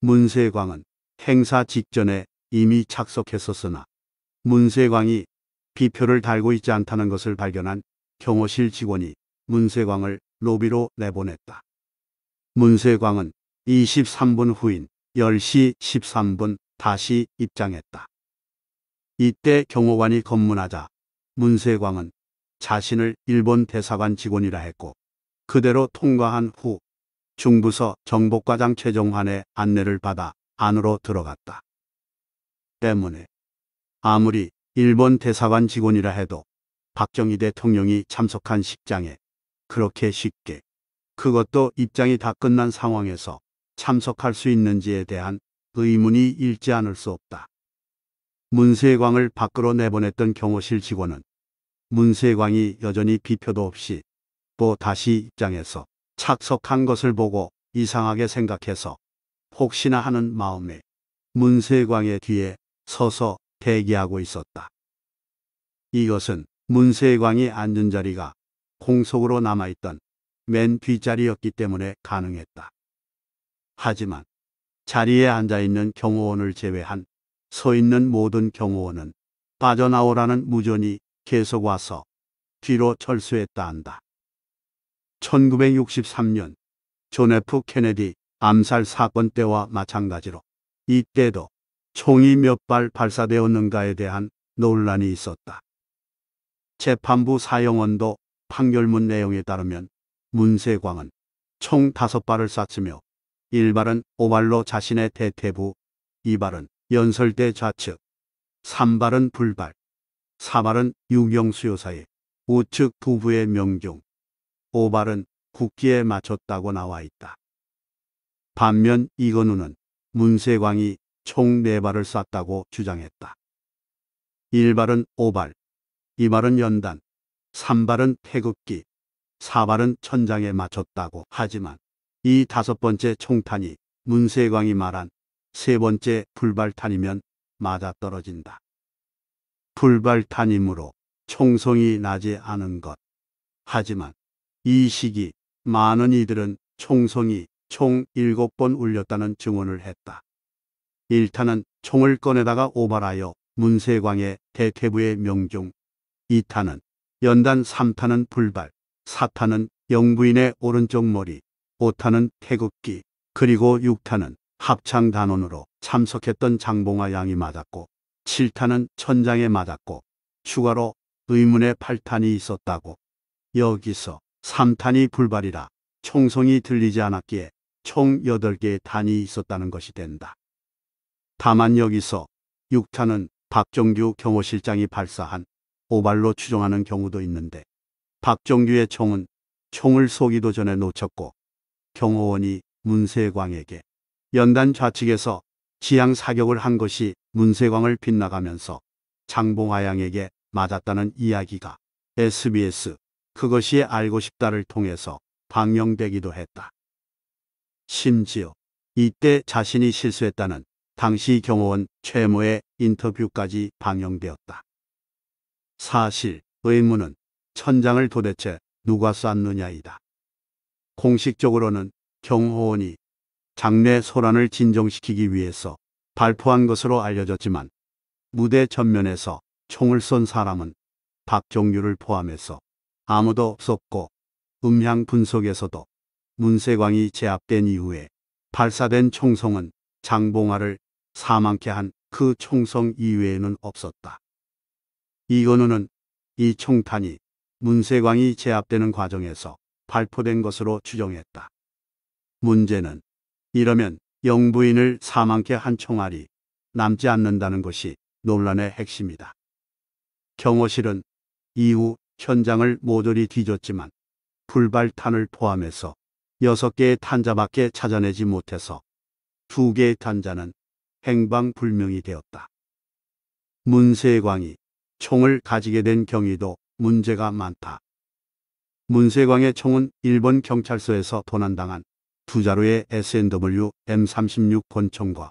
S1: 문세광은 행사 직전에 이미 착석했었으나 문세광이 비표를 달고 있지 않다는 것을 발견한 경호실 직원이 문세광을 로비로 내보냈다. 문세광은 23분 후인 10시 13분 다시 입장했다. 이때 경호관이 검문하자 문세광은 자신을 일본 대사관 직원이라 했고 그대로 통과한 후 중부서 정복과장 최종환의 안내를 받아 안으로 들어갔다. 때문에 아무리 일본 대사관 직원이라 해도 박정희 대통령이 참석한 식장에 그렇게 쉽게 그것도 입장이 다 끝난 상황에서 참석할 수 있는지에 대한 의문이 일지 않을 수 없다. 문세광을 밖으로 내보냈던 경호실 직원은 문세광이 여전히 비표도 없이 또 다시 입장에서 착석한 것을 보고 이상하게 생각해서 혹시나 하는 마음에 문세광의 뒤에 서서 대기하고 있었다. 이것은 문세광이 앉은 자리가 공석으로 남아있던 맨 뒷자리였기 때문에 가능했다. 하지만 자리에 앉아있는 경호원을 제외한 서 있는 모든 경호원은 빠져나오라는 무전이 계속 와서 뒤로 철수했다 한다. 1963년 존 F 케네디 암살 사건 때와 마찬가지로 이때도 총이 몇 발 발사되었는가에 대한 논란이 있었다. 재판부 사형원도 판결문 내용에 따르면 문세광은 총 5발을 쐈으며 1발은 오발로 자신의 대퇴부, 2발은 연설대 좌측, 3발은 불발, 4발은 유경수요사의 우측 부부의 명중, 5발은 국기에 맞췄다고 나와 있다. 반면 이건우는 문세광이 총 4발을 쐈다고 주장했다. 1발은 5발 이발은 연단, 삼발은 태극기, 사발은 천장에 맞췄다고 하지만 이 다섯 번째 총탄이 문세광이 말한 세 번째 불발탄이면 맞아떨어진다. 불발탄이므로 총성이 나지 않은 것. 하지만 이 시기 많은 이들은 총성이 총 일곱 번 울렸다는 증언을 했다. 1탄은 총을 꺼내다가 오발하여 문세광의 대퇴부의 명중 2탄은 연단 3탄은 불발, 4탄은 영부인의 오른쪽 머리, 5탄은 태극기, 그리고 6탄은 합창 단원으로 참석했던 장봉화 양이 맞았고 7탄은 천장에 맞았고 추가로 의문의 8탄이 있었다고. 여기서 3탄이 불발이라 총성이 들리지 않았기에 총 8개의 탄이 있었다는 것이 된다. 다만 여기서 6탄은 박정규 경호실장이 발사한 오발로추종하는 경우도 있는데 박정규의 총은 총을 쏘기도 전에 놓쳤고 경호원이 문세광에게 연단 좌측에서 지향 사격을 한 것이 문세광을 빗나가면서 장봉하양에게 맞았다는 이야기가 SBS 그것이 알고 싶다를 통해서 방영되기도 했다. 심지어 이때 자신이 실수했다는 당시 경호원 최모의 인터뷰까지 방영되었다. 사실 의문은 천장을 도대체 누가 쌓느냐이다. 공식적으로는 경호원이 장례 소란을 진정시키기 위해서 발포한 것으로 알려졌지만 무대 전면에서 총을 쏜 사람은 박종규를 포함해서 아무도 없었고 음향 분석에서도 문세광이 제압된 이후에 발사된 총성은 장봉화를 사망케 한 그 총성 이외에는 없었다. 이건우는 이 총탄이 문세광이 제압되는 과정에서 발포된 것으로 추정했다. 문제는 이러면 영부인을 사망케 한 총알이 남지 않는다는 것이 논란의 핵심이다. 경호실은 이후 현장을 모조리 뒤졌지만 불발탄을 포함해서 6개의 탄자밖에 찾아내지 못해서 2개의 탄자는 행방불명이 되었다. 문세광이 총을 가지게 된 경위도 문제가 많다. 문세광의 총은 일본 경찰서에서 도난당한 두 자루의 SNW M36 권총과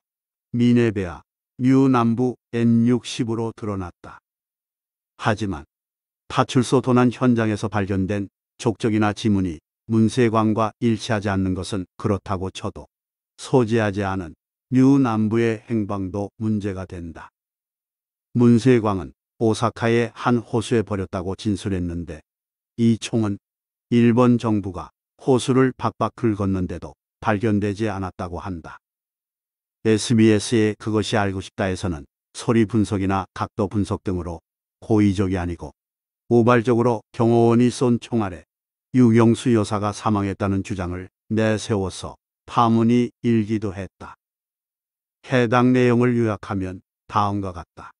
S1: 미네베아 뉴남부 N60으로 드러났다. 하지만 파출소 도난 현장에서 발견된 족적이나 지문이 문세광과 일치하지 않는 것은 그렇다고 쳐도 소지하지 않은 뉴남부의 행방도 문제가 된다. 문세광은 오사카의 한 호수에 버렸다고 진술했는데 이 총은 일본 정부가 호수를 박박 긁었는데도 발견되지 않았다고 한다. SBS의 그것이 알고 싶다에서는 소리 분석이나 각도 분석 등으로 고의적이 아니고 우발적으로 경호원이 쏜 총알에 유경수 여사가 사망했다는 주장을 내세워서 파문이 일기도 했다. 해당 내용을 요약하면 다음과 같다.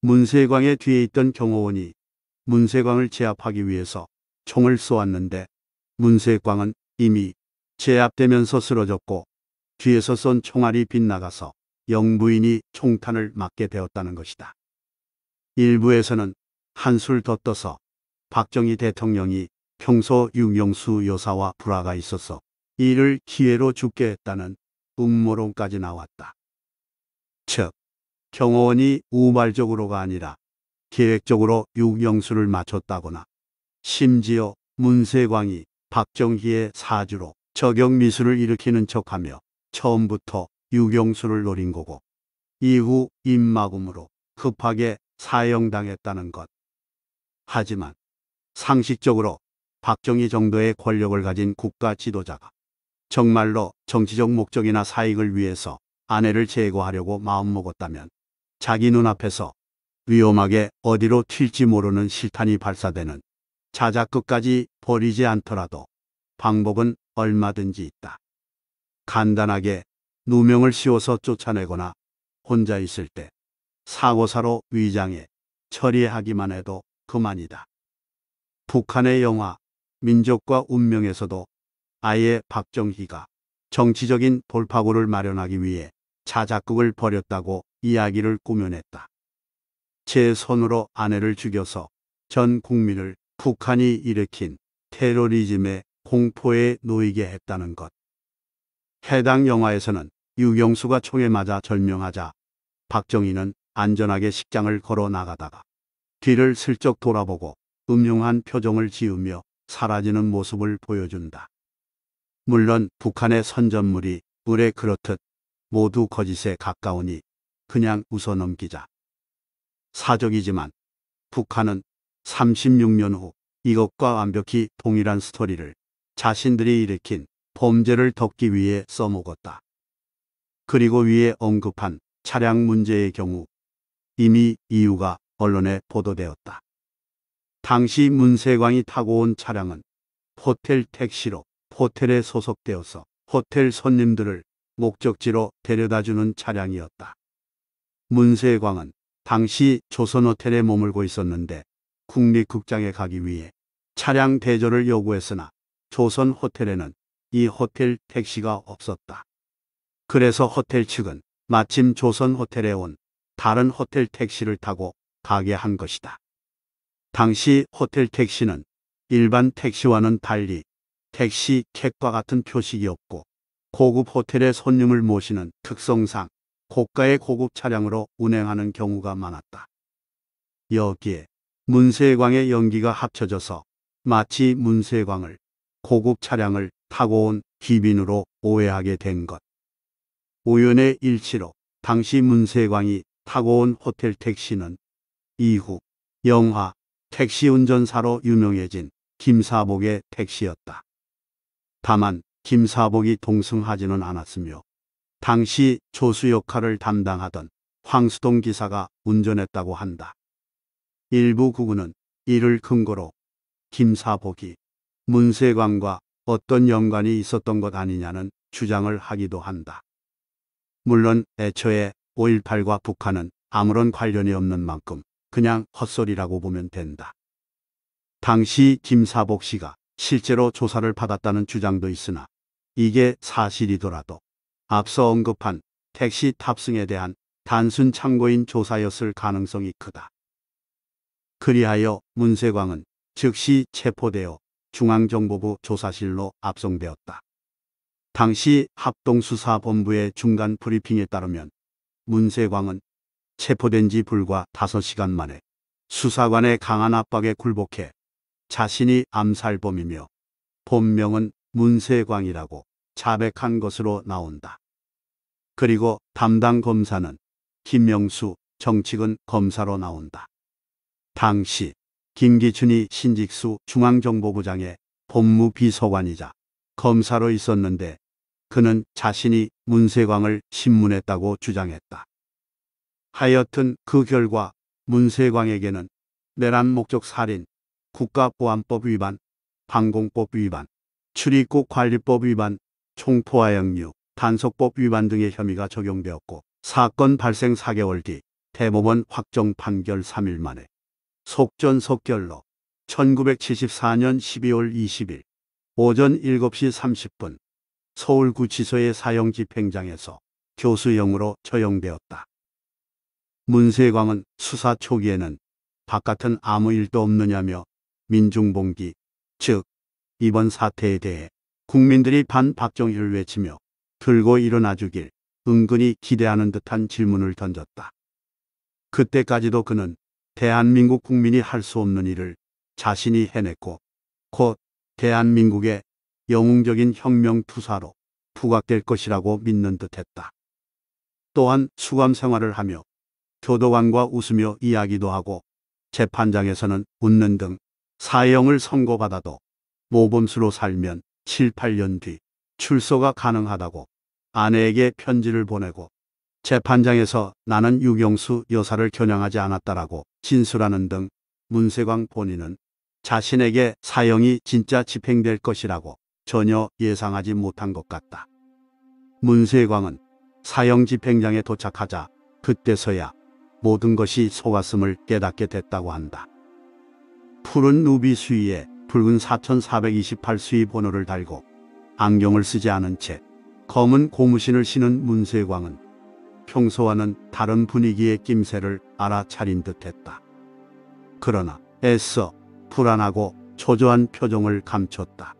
S1: 문세광의 뒤에 있던 경호원이 문세광을 제압하기 위해서 총을 쏘았는데 문세광은 이미 제압되면서 쓰러졌고 뒤에서 쏜 총알이 빗나가서 영부인이 총탄을 맞게 되었다는 것이다. 일부에서는 한술 더 떠서 박정희 대통령이 평소 융영수 여사와 불화가 있어서 이를 기회로 죽게 했다는 음모론까지 나왔다. 즉, 경호원이 우발적으로가 아니라 계획적으로 육영수를 맞췄다거나 심지어 문세광이 박정희의 사주로 저격 미수를 일으키는 척하며 처음부터 유경수를 노린 거고 이후 입막음으로 급하게 사형당했다는 것. 하지만 상식적으로 박정희 정도의 권력을 가진 국가 지도자가 정말로 정치적 목적이나 사익을 위해서 아내를 제거하려고 마음먹었다면 자기 눈앞에서 위험하게 어디로 튈지 모르는 실탄이 발사되는 자작 끝까지 버리지 않더라도 방법은 얼마든지 있다. 간단하게 누명을 씌워서 쫓아내거나 혼자 있을 때 사고사로 위장해 처리하기만 해도 그만이다. 북한의 영화 민족과 운명에서도 아예 박정희가 정치적인 돌파구를 마련하기 위해 자작극을 벌였다고 이야기를 꾸며냈다. 제 손으로 아내를 죽여서 전 국민을 북한이 일으킨 테러리즘의 공포에 놓이게 했다는 것. 해당 영화에서는 유경수가 총에 맞아 절명하자 박정희는 안전하게 식장을 걸어 나가다가 뒤를 슬쩍 돌아보고 음흉한 표정을 지으며 사라지는 모습을 보여준다. 물론 북한의 선전물이 물에 그렇듯 모두 거짓에 가까우니 그냥 웃어 넘기자. 사적이지만 북한은 36년 후 이것과 완벽히 동일한 스토리를 자신들이 일으킨 범죄를 덮기 위해 써먹었다. 그리고 위에 언급한 차량 문제의 경우 이미 이유가 언론에 보도되었다. 당시 문세광이 타고 온 차량은 호텔 택시로 호텔에 소속되어서 호텔 손님들을 목적지로 데려다주는 차량이었다. 문세광은 당시 조선호텔에 머물고 있었는데 국립극장에 가기 위해 차량 대절을 요구했으나 조선호텔에는 이 호텔 택시가 없었다. 그래서 호텔 측은 마침 조선호텔에 온 다른 호텔 택시를 타고 가게 한 것이다. 당시 호텔 택시는 일반 택시와는 달리 택시 캡과 같은 표식이 없고 고급 호텔의 손님을 모시는 특성상 고가의 고급 차량으로 운행하는 경우가 많았다. 여기에 문세광의 연기가 합쳐져서 마치 문세광을 고급 차량을 타고 온 기빈으로 오해하게 된 것. 우연의 일치로 당시 문세광이 타고 온 호텔 택시는 이후 영화 택시 운전사로 유명해진 김사복의 택시였다. 다만 김사복이 동승하지는 않았으며 당시 조수 역할을 담당하던 황수동 기사가 운전했다고 한다. 일부 구군은 이를 근거로 김사복이 문세관과 어떤 연관이 있었던 것 아니냐는 주장을 하기도 한다. 물론 애초에 5.18과 북한은 아무런 관련이 없는 만큼 그냥 헛소리라고 보면 된다. 당시 김사복 씨가 실제로 조사를 받았다는 주장도 있으나 이게 사실이더라도 앞서 언급한 택시 탑승에 대한 단순 참고인 조사였을 가능성이 크다. 그리하여 문세광은 즉시 체포되어 중앙정보부 조사실로 압송되었다. 당시 합동수사본부의 중간 브리핑에 따르면 문세광은 체포된 지 불과 5시간 만에 수사관의 강한 압박에 굴복해 자신이 암살범이며 본명은 문세광이라고 자백한 것으로 나온다. 그리고 담당 검사는 김명수 정치근 검사로 나온다. 당시 김기춘이 신직수 중앙정보부장의 법무비서관이자 검사로 있었는데 그는 자신이 문세광을 신문했다고 주장했다. 하여튼 그 결과 문세광에게는 내란 목적 살인, 국가보안법 위반, 방공법 위반, 출입국 관리법 위반 총포화영류 단속법 위반 등의 혐의가 적용되었고 사건 발생 4개월 뒤 대법원 확정 판결 3일 만에 속전속결로 1974년 12월 20일 오전 7시 30분 서울구치소의 사형집행장에서 교수형으로 처형되었다. 문세광은 수사 초기에는 바깥은 아무 일도 없느냐며 민중봉기, 즉 이번 사태에 대해 국민들이 반 박정희를 외치며 들고 일어나주길 은근히 기대하는 듯한 질문을 던졌다. 그때까지도 그는 대한민국 국민이 할 수 없는 일을 자신이 해냈고 곧 대한민국의 영웅적인 혁명투사로 부각될 것이라고 믿는 듯했다. 또한 수감 생활을 하며 교도관과 웃으며 이야기도 하고 재판장에서는 웃는 등 사형을 선고받아도 모범수로 살면 7, 8년 뒤 출소가 가능하다고 아내에게 편지를 보내고 재판장에서 나는 유경수 여사를 겨냥하지 않았다라고 진술하는 등 문세광 본인은 자신에게 사형이 진짜 집행될 것이라고 전혀 예상하지 못한 것 같다. 문세광은 사형 집행장에 도착하자 그때서야 모든 것이 속았음을 깨닫게 됐다고 한다. 푸른 누비 수위에 붉은 4428 수의 번호를 달고 안경을 쓰지 않은 채 검은 고무신을 신은 문세광은 평소와는 다른 분위기의 낌새를 알아차린 듯했다. 그러나 애써 불안하고 초조한 표정을 감췄다.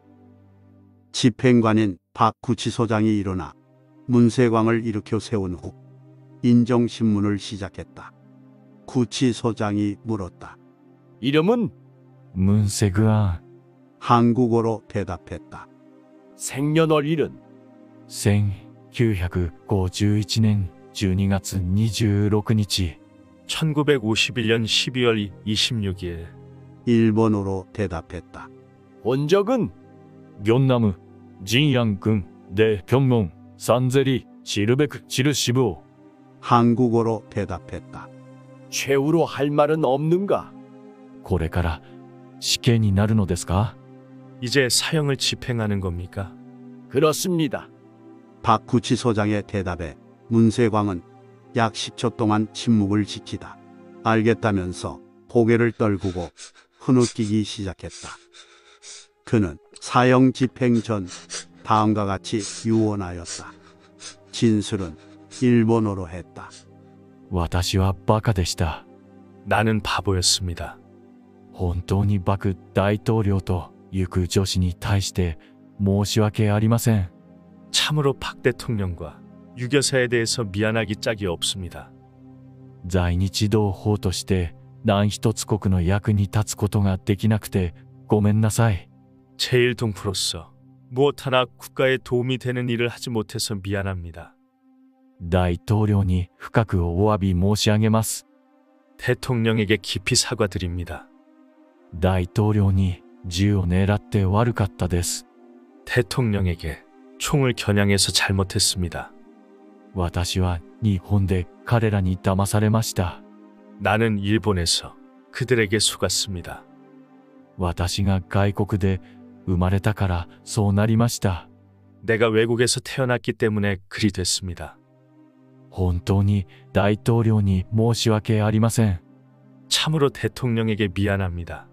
S1: 집행관인 박 구치소장이 일어나 문세광을 일으켜 세운 후 인정신문을 시작했다. 구치소장이 물었다. 이름은
S2: 문세그아
S1: 한국어로 대답했다. 생년월일은
S2: 생951년12月26日 1951년 12월 26일 일본어로 대답했다. 온 적은 경남 진양군 대병농 산제리 지르베 한국어로 대답했다. 최후로 할 말은 없는가? これから 死刑이나るのですか 이제 사형을 집행하는 겁니까? 그렇습니다.
S1: 박 구치소장의 대답에 문세광은 약 10초 동안 침묵을 지키다 알겠다면서 고개를 떨구고 흐느끼기 시작했다. 그는 사형 집행 전 다음과 같이 유언하였다. 진술은 일본어로 했다.
S2: 私はバカでした. 나는 바보였습니다. 本当にバク大統領と行く女子に対して申し訳ありません. 참으로 박 대통령과 유 여사에 대해서 미안하기 짝이 없습니다. 在日同胞として何一つ国の役に立つことができなくてごめんなさい. 제일동포로서 무엇 하나 국가에 도움이 되는 일을 하지 못해서 미안합니다. 大統領に深くお詫び申し上げます. 대통령에게 깊이 사과드립니다. 大統領に銃を狙って悪かったです。 대통령에게 총을 겨냥해서 잘못했습니다. 私は日本で彼らに騙されました。 나는 일본에서 그들에게 속았습니다. 私が外国で生まれたからそうなりました。 내가 외국에서 태어났기 때문에 그리 됐습니다. 本当に大統領に申し訳ありません。 참으로 대통령에게 미안합니다.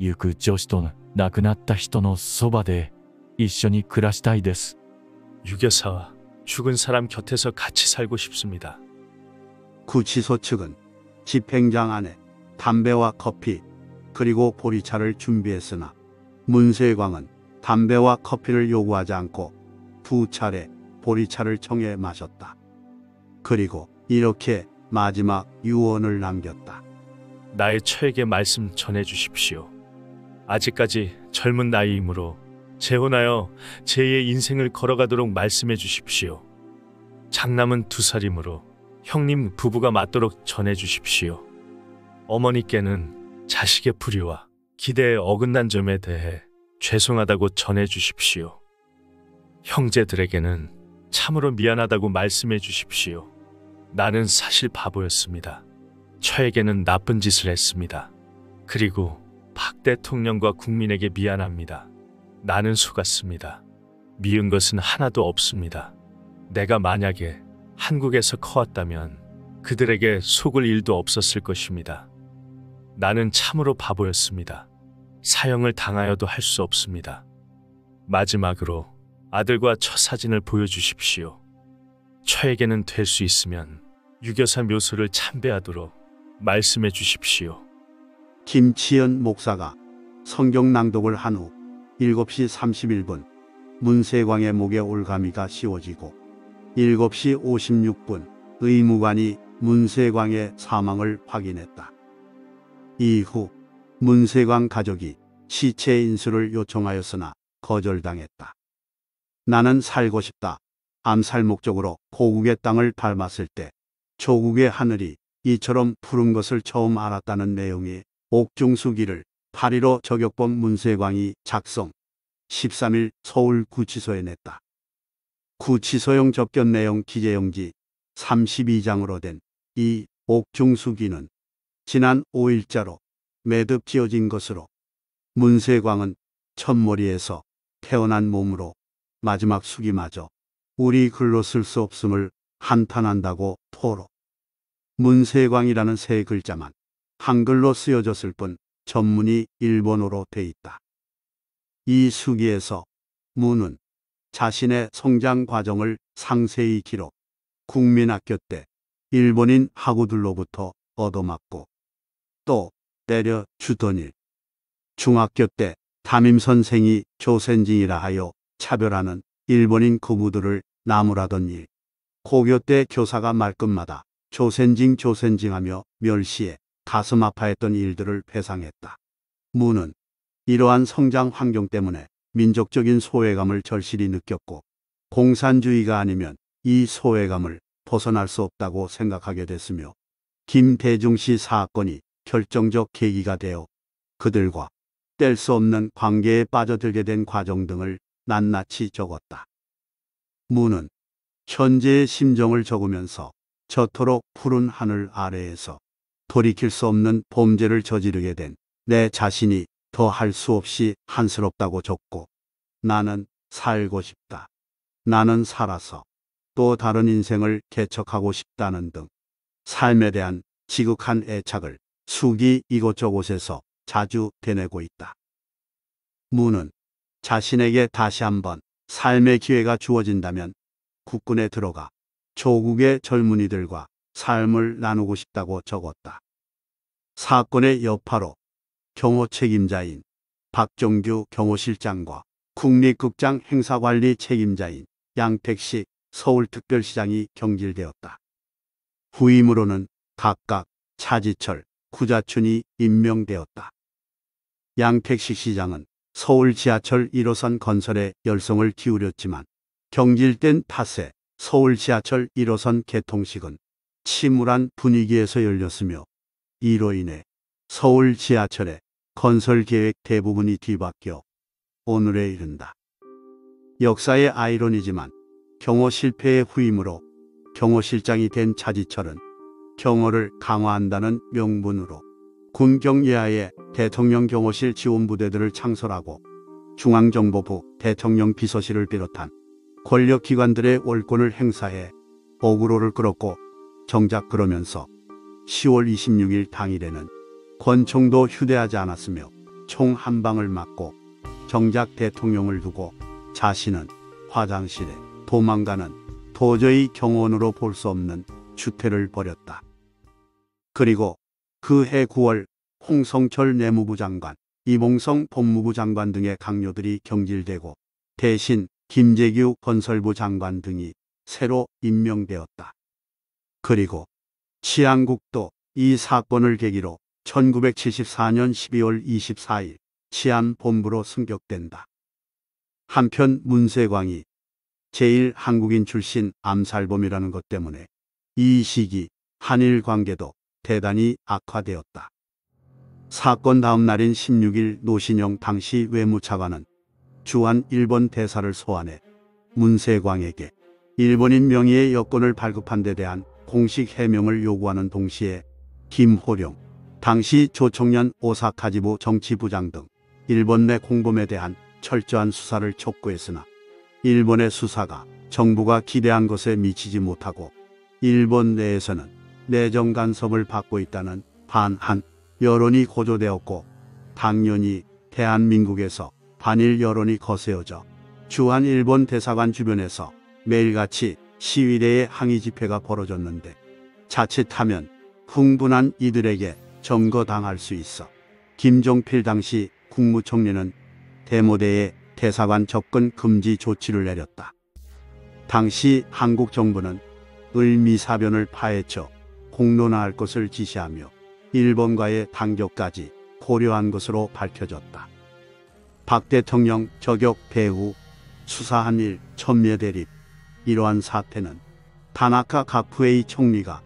S2: 行く女子と亡くなった人のそばで一緒に暮らしたいです。
S1: 유교사와 죽은 사람 곁에서 같이 살고 싶습니다. 구치소 측은 집행장 안에 담배와 커피 그리고 보리차를 준비했으나 문세광은 담배와 커피를 요구하지 않고 두 차례 보리차를 청해 마셨다. 그리고 이렇게 마지막 유언을 남겼다. 나의 처에게 말씀
S2: 전해 주십시오. 아직까지 젊은 나이이므로 재혼하여 제의 인생을 걸어가도록 말씀해 주십시오. 장남은 두 살이므로 형님 부부가 맞도록 전해 주십시오. 어머니께는 자식의 불의와 기대에 어긋난 점에 대해 죄송하다고 전해 주십시오. 형제들에게는 참으로 미안하다고 말씀해 주십시오. 나는 사실 바보였습니다. 저에게는 나쁜 짓을 했습니다. 그리고 박 대통령과 국민에게 미안합니다. 나는 속았습니다. 미운 것은 하나도 없습니다. 내가 만약에 한국에서 커왔다면 그들에게 속을 일도 없었을 것입니다. 나는 참으로 바보였습니다. 사형을 당하여도 할 수 없습니다. 마지막으로 아들과 첫 사진을 보여주십시오. 처에게는 될 수 있으면
S1: 유교사 묘소를 참배하도록 말씀해 주십시오. 김치연 목사가 성경 낭독을 한 후 7시 31분 문세광의 목에 올가미가 씌워지고 7시 56분 의무관이 문세광의 사망을 확인했다. 이후 문세광 가족이 시체 인수를 요청하였으나 거절당했다. 나는 살고 싶다. 암살 목적으로 고국의 땅을 닮았을 때 조국의 하늘이 이처럼 푸른 것을 처음 알았다는 내용의 옥중수기를 8 1로 저격범 문세광이 작성 13일 서울구치소에 냈다. 구치소용 접견 내용 기재용지 32장으로 된 이 옥중수기는 지난 5일자로 매듭 지어진 것으로 문세광은 첫머리에서 태어난 몸으로 마지막 수기마저 우리 글로 쓸 수 없음을 한탄한다고 토로. 문세광이라는 세 글자만 한글로 쓰여졌을 뿐 전문이 일본어로 돼 있다. 이 수기에서 문은 자신의 성장 과정을 상세히 기록, 국민학교 때 일본인 학우들로부터 얻어맞고 또 때려주던 일, 중학교 때 담임선생이 조센징이라 하여 차별하는 일본인 고부들을 나무라던 일, 고교 때 교사가 말끝마다 조센징 조센징하며 멸시해 가슴 아파했던 일들을 회상했다. 문은 이러한 성장 환경 때문에 민족적인 소외감을 절실히 느꼈고 공산주의가 아니면 이 소외감을 벗어날 수 없다고 생각하게 됐으며 김대중 씨 사건이 결정적 계기가 되어 그들과 뗄 수 없는 관계에 빠져들게 된 과정 등을 낱낱이 적었다. 문은 현재의 심정을 적으면서 저토록 푸른 하늘 아래에서 돌이킬 수 없는 범죄를 저지르게 된 내 자신이 더 할 수 없이 한스럽다고 적고 나는 살고 싶다. 나는 살아서 또 다른 인생을 개척하고 싶다는 등 삶에 대한 지극한 애착을 숙이 이곳저곳에서 자주 되뇌고 있다. 문은 자신에게 다시 한번 삶의 기회가 주어진다면 국군에 들어가 조국의 젊은이들과 삶을 나누고 싶다고 적었다. 사건의 여파로 경호 책임자인 박종규 경호실장과 국립극장 행사관리 책임자인 양택식 서울특별시장이 경질되었다. 후임으로는 각각 차지철, 구자춘이 임명되었다. 양택식 시장은 서울 지하철 1호선 건설에 열성을 기울였지만 경질된 탓에 서울 지하철 1호선 개통식은 침울한 분위기에서 열렸으며 이로 인해 서울 지하철의 건설 계획 대부분이 뒤바뀌어 오늘에 이른다. 역사의 아이러니지만 경호 실패의 후임으로 경호실장이 된 차지철은 경호를 강화한다는 명분으로 군경 예하에 대통령 경호실 지원부대들을 창설하고 중앙정보부 대통령 비서실을 비롯한 권력기관들의 월권을 행사해 어그로를 끌었고 정작 그러면서 10월 26일 당일에는 권총도 휴대하지 않았으며 총 한 방을 맞고 정작 대통령을 두고 자신은 화장실에 도망가는 도저히 경호원으로 볼 수 없는 추태를 벌였다. 그리고 그해 9월 홍성철 내무부 장관, 이몽성 법무부 장관 등의 강요들이 경질되고 대신 김재규 건설부 장관 등이 새로 임명되었다. 그리고 치안국도 이 사건을 계기로 1974년 12월 24일 치안본부로 승격된다. 한편 문세광이 제일한국인 출신 암살범이라는 것 때문에 이 시기 한일 관계도 대단히 악화되었다. 사건 다음 날인 16일 노신영 당시 외무차관은 주한 일본 대사를 소환해 문세광에게 일본인 명의의 여권을 발급한 데 대한 공식 해명을 요구하는 동시에 김호룡 당시 조총련 오사카지부 정치부장 등 일본 내 공범에 대한 철저한 수사를 촉구했으나 일본의 수사가 정부가 기대한 것에 미치지 못하고 일본 내에서는 내정 간섭을 받고 있다는 반한 여론이 고조되었고 당연히 대한민국에서 반일 여론이 거세어져 주한 일본 대사관 주변에서 매일같이 시위대의 항의 집회가 벌어졌는데 자칫하면 흥분한 이들에게 점거당할 수 있어 김종필 당시 국무총리는 대모대에 대사관 접근 금지 조치를 내렸다. 당시 한국 정부는 을미사변을 파헤쳐 공론화할 것을 지시하며 일본과의 단교까지 고려한 것으로 밝혀졌다. 박 대통령 저격 배후 수사한 일천매대립 이러한 사태는 다나카 가프웨이 총리가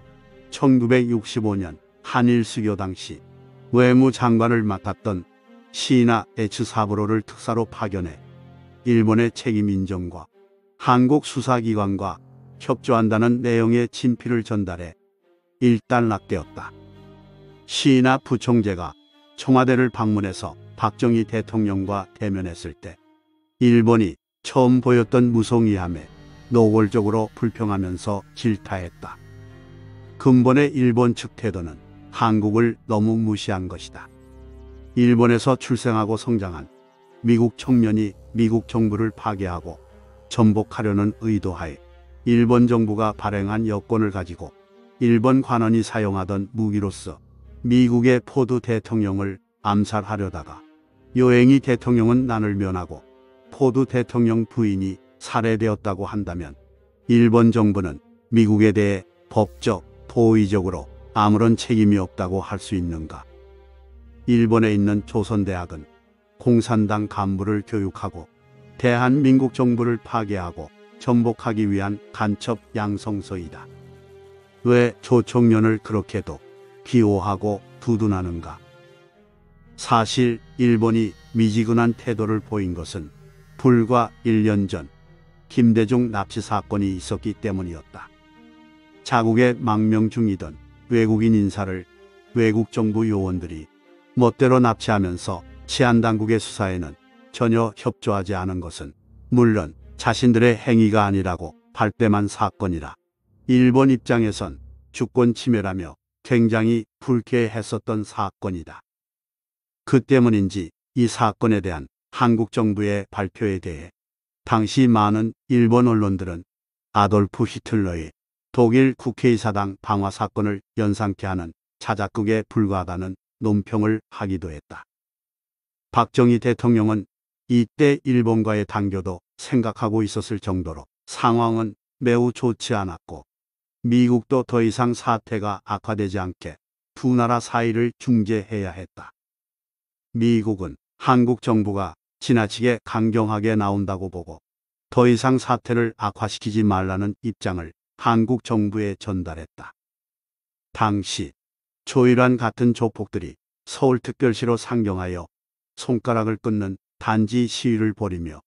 S1: 1965년 한일 수교 당시 외무장관을 맡았던 시나 이 에츠 사브로를 특사로 파견해 일본의 책임 인정과 한국 수사기관과 협조한다는 내용의 진필을 전달해 일단락되었다. 시나 이 부총재가 청와대를 방문해서 박정희 대통령과 대면했을 때 일본이 처음 보였던 무성의함에 노골적으로 불평하면서 질타했다. 근본의 일본 측 태도는 한국을 너무 무시한 것이다. 일본에서 출생하고 성장한 미국 청년이 미국 정부를 파괴하고 전복하려는 의도하에 일본 정부가 발행한 여권을 가지고 일본 관원이 사용하던 무기로서 미국의 포드 대통령을 암살하려다가 요행이 대통령은 난을 면하고 포드 대통령 부인이 살해되었다고 한다면 일본 정부는 미국에 대해 법적, 도의적으로 아무런 책임이 없다고 할 수 있는가? 일본에 있는 조선대학은 공산당 간부를 교육하고 대한민국 정부를 파괴하고 전복하기 위한 간첩 양성서이다. 왜 조총련을 그렇게도 기호하고 두둔하는가? 사실 일본이 미지근한 태도를 보인 것은 불과 1년 전 김대중 납치 사건이 있었기 때문이었다. 자국에 망명 중이던 외국인 인사를 외국 정부 요원들이 멋대로 납치하면서 치안당국의 수사에는 전혀 협조하지 않은 것은 물론 자신들의 행위가 아니라고 발뺌한 사건이라 일본 입장에선 주권 침해라며 굉장히 불쾌했었던 사건이다. 그 때문인지 이 사건에 대한 한국 정부의 발표에 대해 당시 많은 일본 언론들은 아돌프 히틀러의 독일 국회의사당 방화 사건을 연상케 하는 자작극에 불과하다는 논평을 하기도 했다. 박정희 대통령은 이때 일본과의 단교도 생각하고 있었을 정도로 상황은 매우 좋지 않았고 미국도 더 이상 사태가 악화되지 않게 두 나라 사이를 중재해야 했다. 미국은 한국 정부가 지나치게 강경하게 나온다고 보고 더 이상 사태를 악화시키지 말라는 입장을 한국 정부에 전달했다. 당시 조일환 같은 조폭들이 서울특별시로 상경하여 손가락을 끊는 단지 시위를 벌이며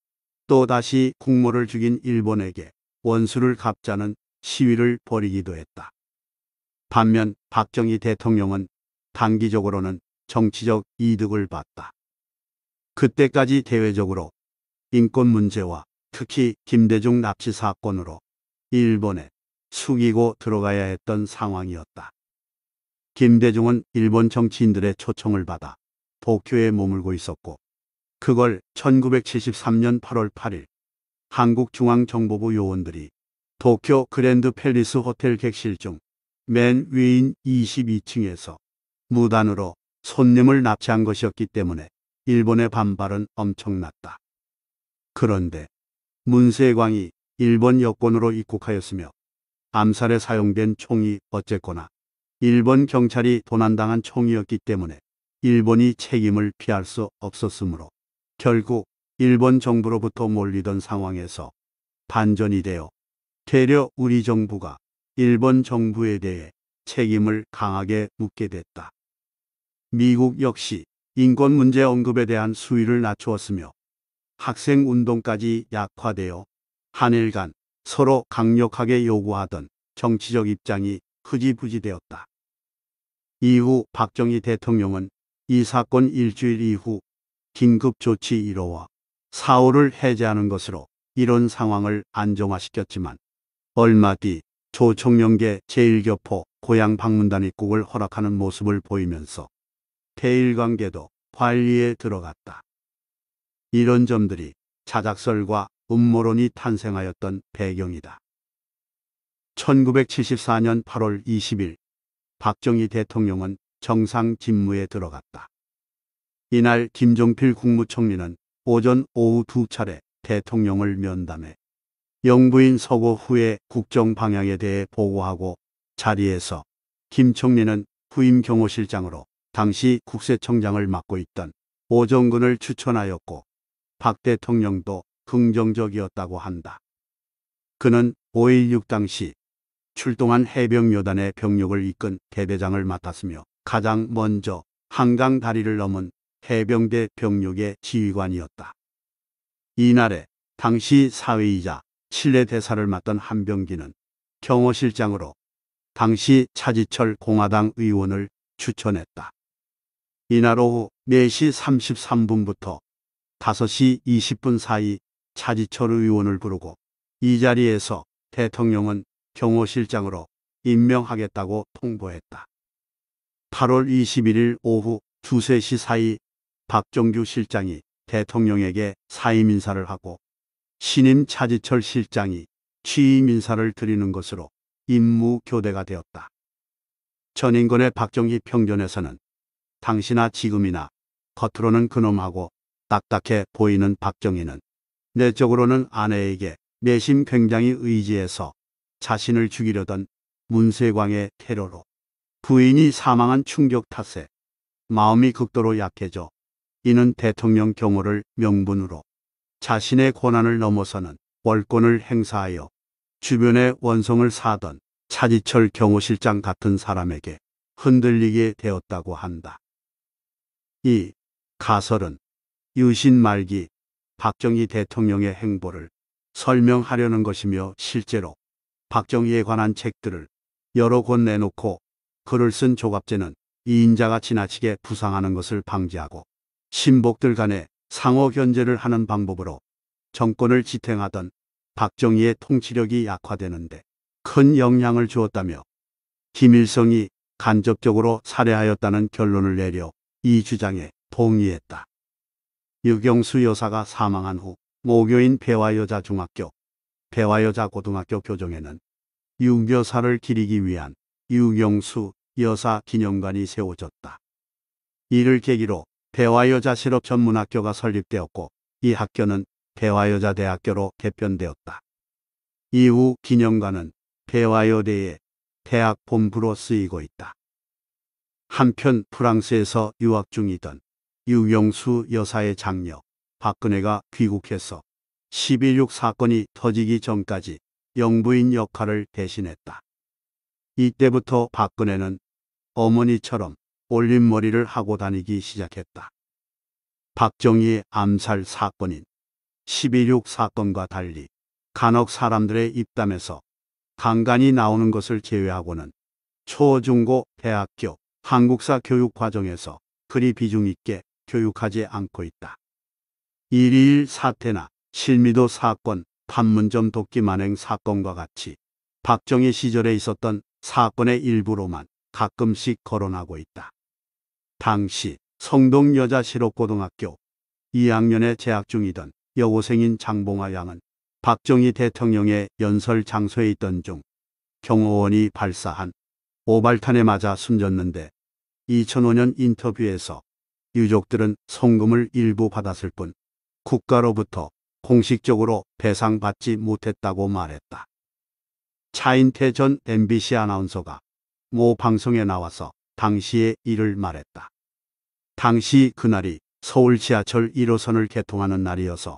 S1: 또다시 국모를 죽인 일본에게 원수를 갚자는 시위를 벌이기도 했다. 반면 박정희 대통령은 단기적으로는 정치적 이득을 봤다. 그때까지 대외적으로 인권 문제와 특히 김대중 납치 사건으로 일본에 숙이고 들어가야 했던 상황이었다. 김대중은 일본 정치인들의 초청을 받아 도쿄에 머물고 있었고 그걸 1973년 8월 8일 한국중앙정보부 요원들이 도쿄 그랜드 팰리스 호텔 객실 중 맨 위인 22층에서 무단으로 손님을 납치한 것이었기 때문에 일본의 반발은 엄청났다. 그런데 문세광이 일본 여권으로 입국하였으며 암살에 사용된 총이 어쨌거나 일본 경찰이 도난당한 총이었기 때문에 일본이 책임을 피할 수 없었으므로 결국 일본 정부로부터 몰리던 상황에서 반전이 되어 되려 우리 정부가 일본 정부에 대해 책임을 강하게 묻게 됐다. 미국 역시 인권 문제 언급에 대한 수위를 낮추었으며 학생 운동까지 약화되어 한일간 서로 강력하게 요구하던 정치적 입장이 흐지부지되었다. 이후 박정희 대통령은 이 사건 일주일 이후 긴급 조치 1호와 4호를 해제하는 것으로 이런 상황을 안정화시켰지만 얼마 뒤 조총련계 제1교포 고향 방문단 입국을 허락하는 모습을 보이면서 대일관계도 관리에 들어갔다. 이런 점들이 자작설과 음모론이 탄생하였던 배경이다. 1974년 8월 20일 박정희 대통령은 정상 집무에 들어갔다. 이날 김종필 국무총리는 오전 오후 두 차례 대통령을 면담해 영부인 서고 후의 국정 방향에 대해 보고하고 자리에서 김 총리는 후임 경호실장으로 당시 국세청장을 맡고 있던 오정근을 추천하였고 박 대통령도 긍정적이었다고 한다. 그는 5.16 당시 출동한 해병요단의 병력을 이끈 대대장을 맡았으며 가장 먼저 한강 다리를 넘은 해병대 병력의 지휘관이었다. 이날에 당시 사회이자 칠레 대사를 맡던 한병기는 경호실장으로 당시 차지철 공화당 의원을 추천했다. 이날 오후 4시 33분부터 5시 20분 사이 차지철 의원을 부르고 이 자리에서 대통령은 경호실장으로 임명하겠다고 통보했다. 8월 21일 오후 2, 3시 사이 박정규 실장이 대통령에게 사임 인사를 하고 신임 차지철 실장이 취임 인사를 드리는 것으로 임무 교대가 되었다. 전인권의 박정희 평전에서는 당시나 지금이나 겉으로는 그놈하고 딱딱해 보이는 박정희는 내적으로는 아내에게 내심 굉장히 의지해서 자신을 죽이려던 문세광의 테러로 부인이 사망한 충격 탓에 마음이 극도로 약해져 이는 대통령 경호를 명분으로 자신의 권한을 넘어서는 월권을 행사하여 주변의 원성을 사던 차지철 경호실장 같은 사람에게 흔들리게 되었다고 한다. 이 가설은 유신 말기 박정희 대통령의 행보를 설명하려는 것이며 실제로 박정희에 관한 책들을 여러 권 내놓고 글을 쓴 조갑제는 이인자가 지나치게 부상하는 것을 방지하고 신복들 간의 상호 견제를 하는 방법으로 정권을 지탱하던 박정희의 통치력이 약화되는데 큰 영향을 주었다며 김일성이 간접적으로 살해하였다는 결론을 내려 이 주장에 동의했다. 유경수 여사가 사망한 후 모교인 배화여자중학교, 배화여자고등학교 교정에는 유교사를 기리기 위한 유경수 여사 기념관이 세워졌다. 이를 계기로 배화여자 실업 전문학교가 설립되었고 이 학교는 배화여자대학교로 개편되었다. 이후 기념관은 배화여대의 대학 본부로 쓰이고 있다. 한편 프랑스에서 유학 중이던 유명수 여사의 장녀 박근혜가 귀국해서 11.6 사건이 터지기 전까지 영부인 역할을 대신했다. 이때부터 박근혜는 어머니처럼 올림머리를 하고 다니기 시작했다. 박정희의 암살 사건인 12.6 사건과 달리 간혹 사람들의 입담에서 간간히 나오는 것을 제외하고는 초중고 대학교 한국사 교육 과정에서 그리 비중 있게 교육하지 않고 있다. 일일 사태나 실미도 사건, 판문점 도끼 만행 사건과 같이 박정희 시절에 있었던 사건의 일부로만 가끔씩 거론하고 있다. 당시 성동여자실업고등학교 2학년에 재학 중이던 여고생인 장봉아 양은 박정희 대통령의 연설 장소에 있던 중 경호원이 발사한 오발탄에 맞아 숨졌는데 2005년 인터뷰에서 유족들은 송금을 일부 받았을 뿐 국가로부터 공식적으로 배상받지 못했다고 말했다. 차인태 전 MBC 아나운서가 모 방송에 나와서 당시의 일을 말했다. 당시 그날이 서울 지하철 1호선을 개통하는 날이어서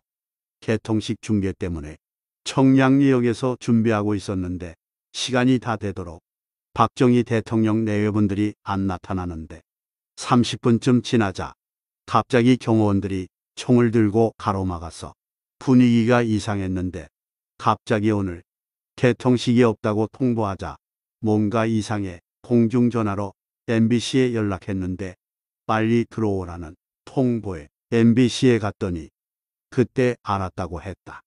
S1: 개통식 중계 때문에 청량리역에서 준비하고 있었는데 시간이 다 되도록 박정희 대통령 내외분들이 안 나타나는데 30분쯤 지나자 갑자기 경호원들이 총을 들고 가로막아서 분위기가 이상했는데 갑자기 오늘 개통식이 없다고 통보하자 뭔가 이상해 공중전화로 MBC에 연락했는데 빨리 들어오라는 통보에 MBC에 갔더니 그때 알았다고 했다.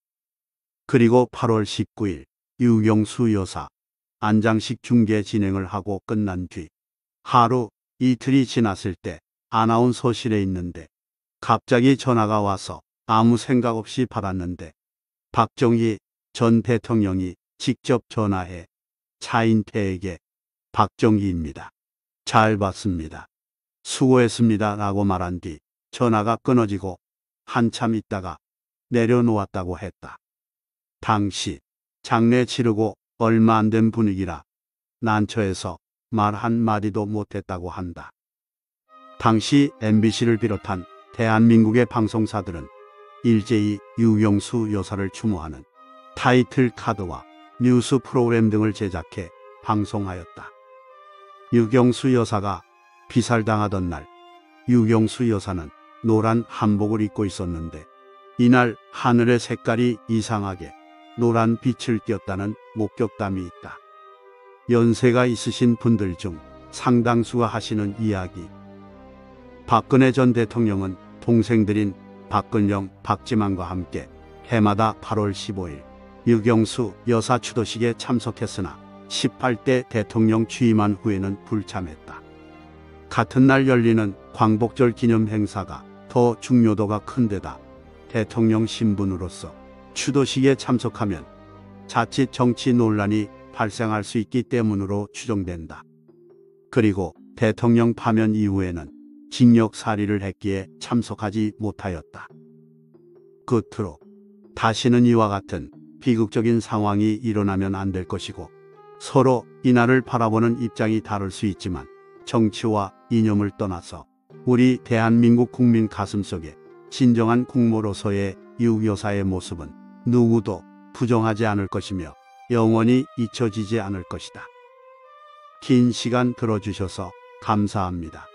S1: 그리고 8월 19일 유경수 여사 안장식 중계 진행을 하고 끝난 뒤 하루 이틀이 지났을 때 아나운서실에 있는데 갑자기 전화가 와서 아무 생각 없이 받았는데 박정희 전 대통령이 직접 전화해 차인태에게 박정희입니다. 잘 봤습니다. 수고했습니다. 라고 말한 뒤 전화가 끊어지고 한참 있다가 내려놓았다고 했다. 당시 장례 치르고 얼마 안 된 분위기라 난처해서 말 한마디도 못했다고 한다. 당시 MBC를 비롯한 대한민국의 방송사들은 일제히 유경수 여사를 추모하는 타이틀 카드와 뉴스 프로그램 등을 제작해 방송하였다. 유경수 여사가 피살당하던 날 유경수 여사는 노란 한복을 입고 있었는데 이날 하늘의 색깔이 이상하게 노란 빛을 띄었다는 목격담이 있다. 연세가 있으신 분들 중 상당수가 하시는 이야기. 박근혜 전 대통령은 동생들인 박근영, 박지만과 함께 해마다 8월 15일 유경수 여사 추도식에 참석했으나 18대 대통령 취임한 후에는 불참했다. 같은 날 열리는 광복절 기념 행사가 더 중요도가 큰 데다 대통령 신분으로서 추도식에 참석하면 자칫 정치 논란이 발생할 수 있기 때문으로 추정된다. 그리고 대통령 파면 이후에는 징역살이를 했기에 참석하지 못하였다. 끝으로 다시는 이와 같은 비극적인 상황이 일어나면 안 될 것이고 서로 이날을 바라보는 입장이 다를 수 있지만 정치와 이념을 떠나서 우리 대한민국 국민 가슴속에 진정한 국모로서의 유교사의 모습은 누구도 부정하지 않을 것이며 영원히 잊혀지지 않을 것이다. 긴 시간 들어주셔서 감사합니다.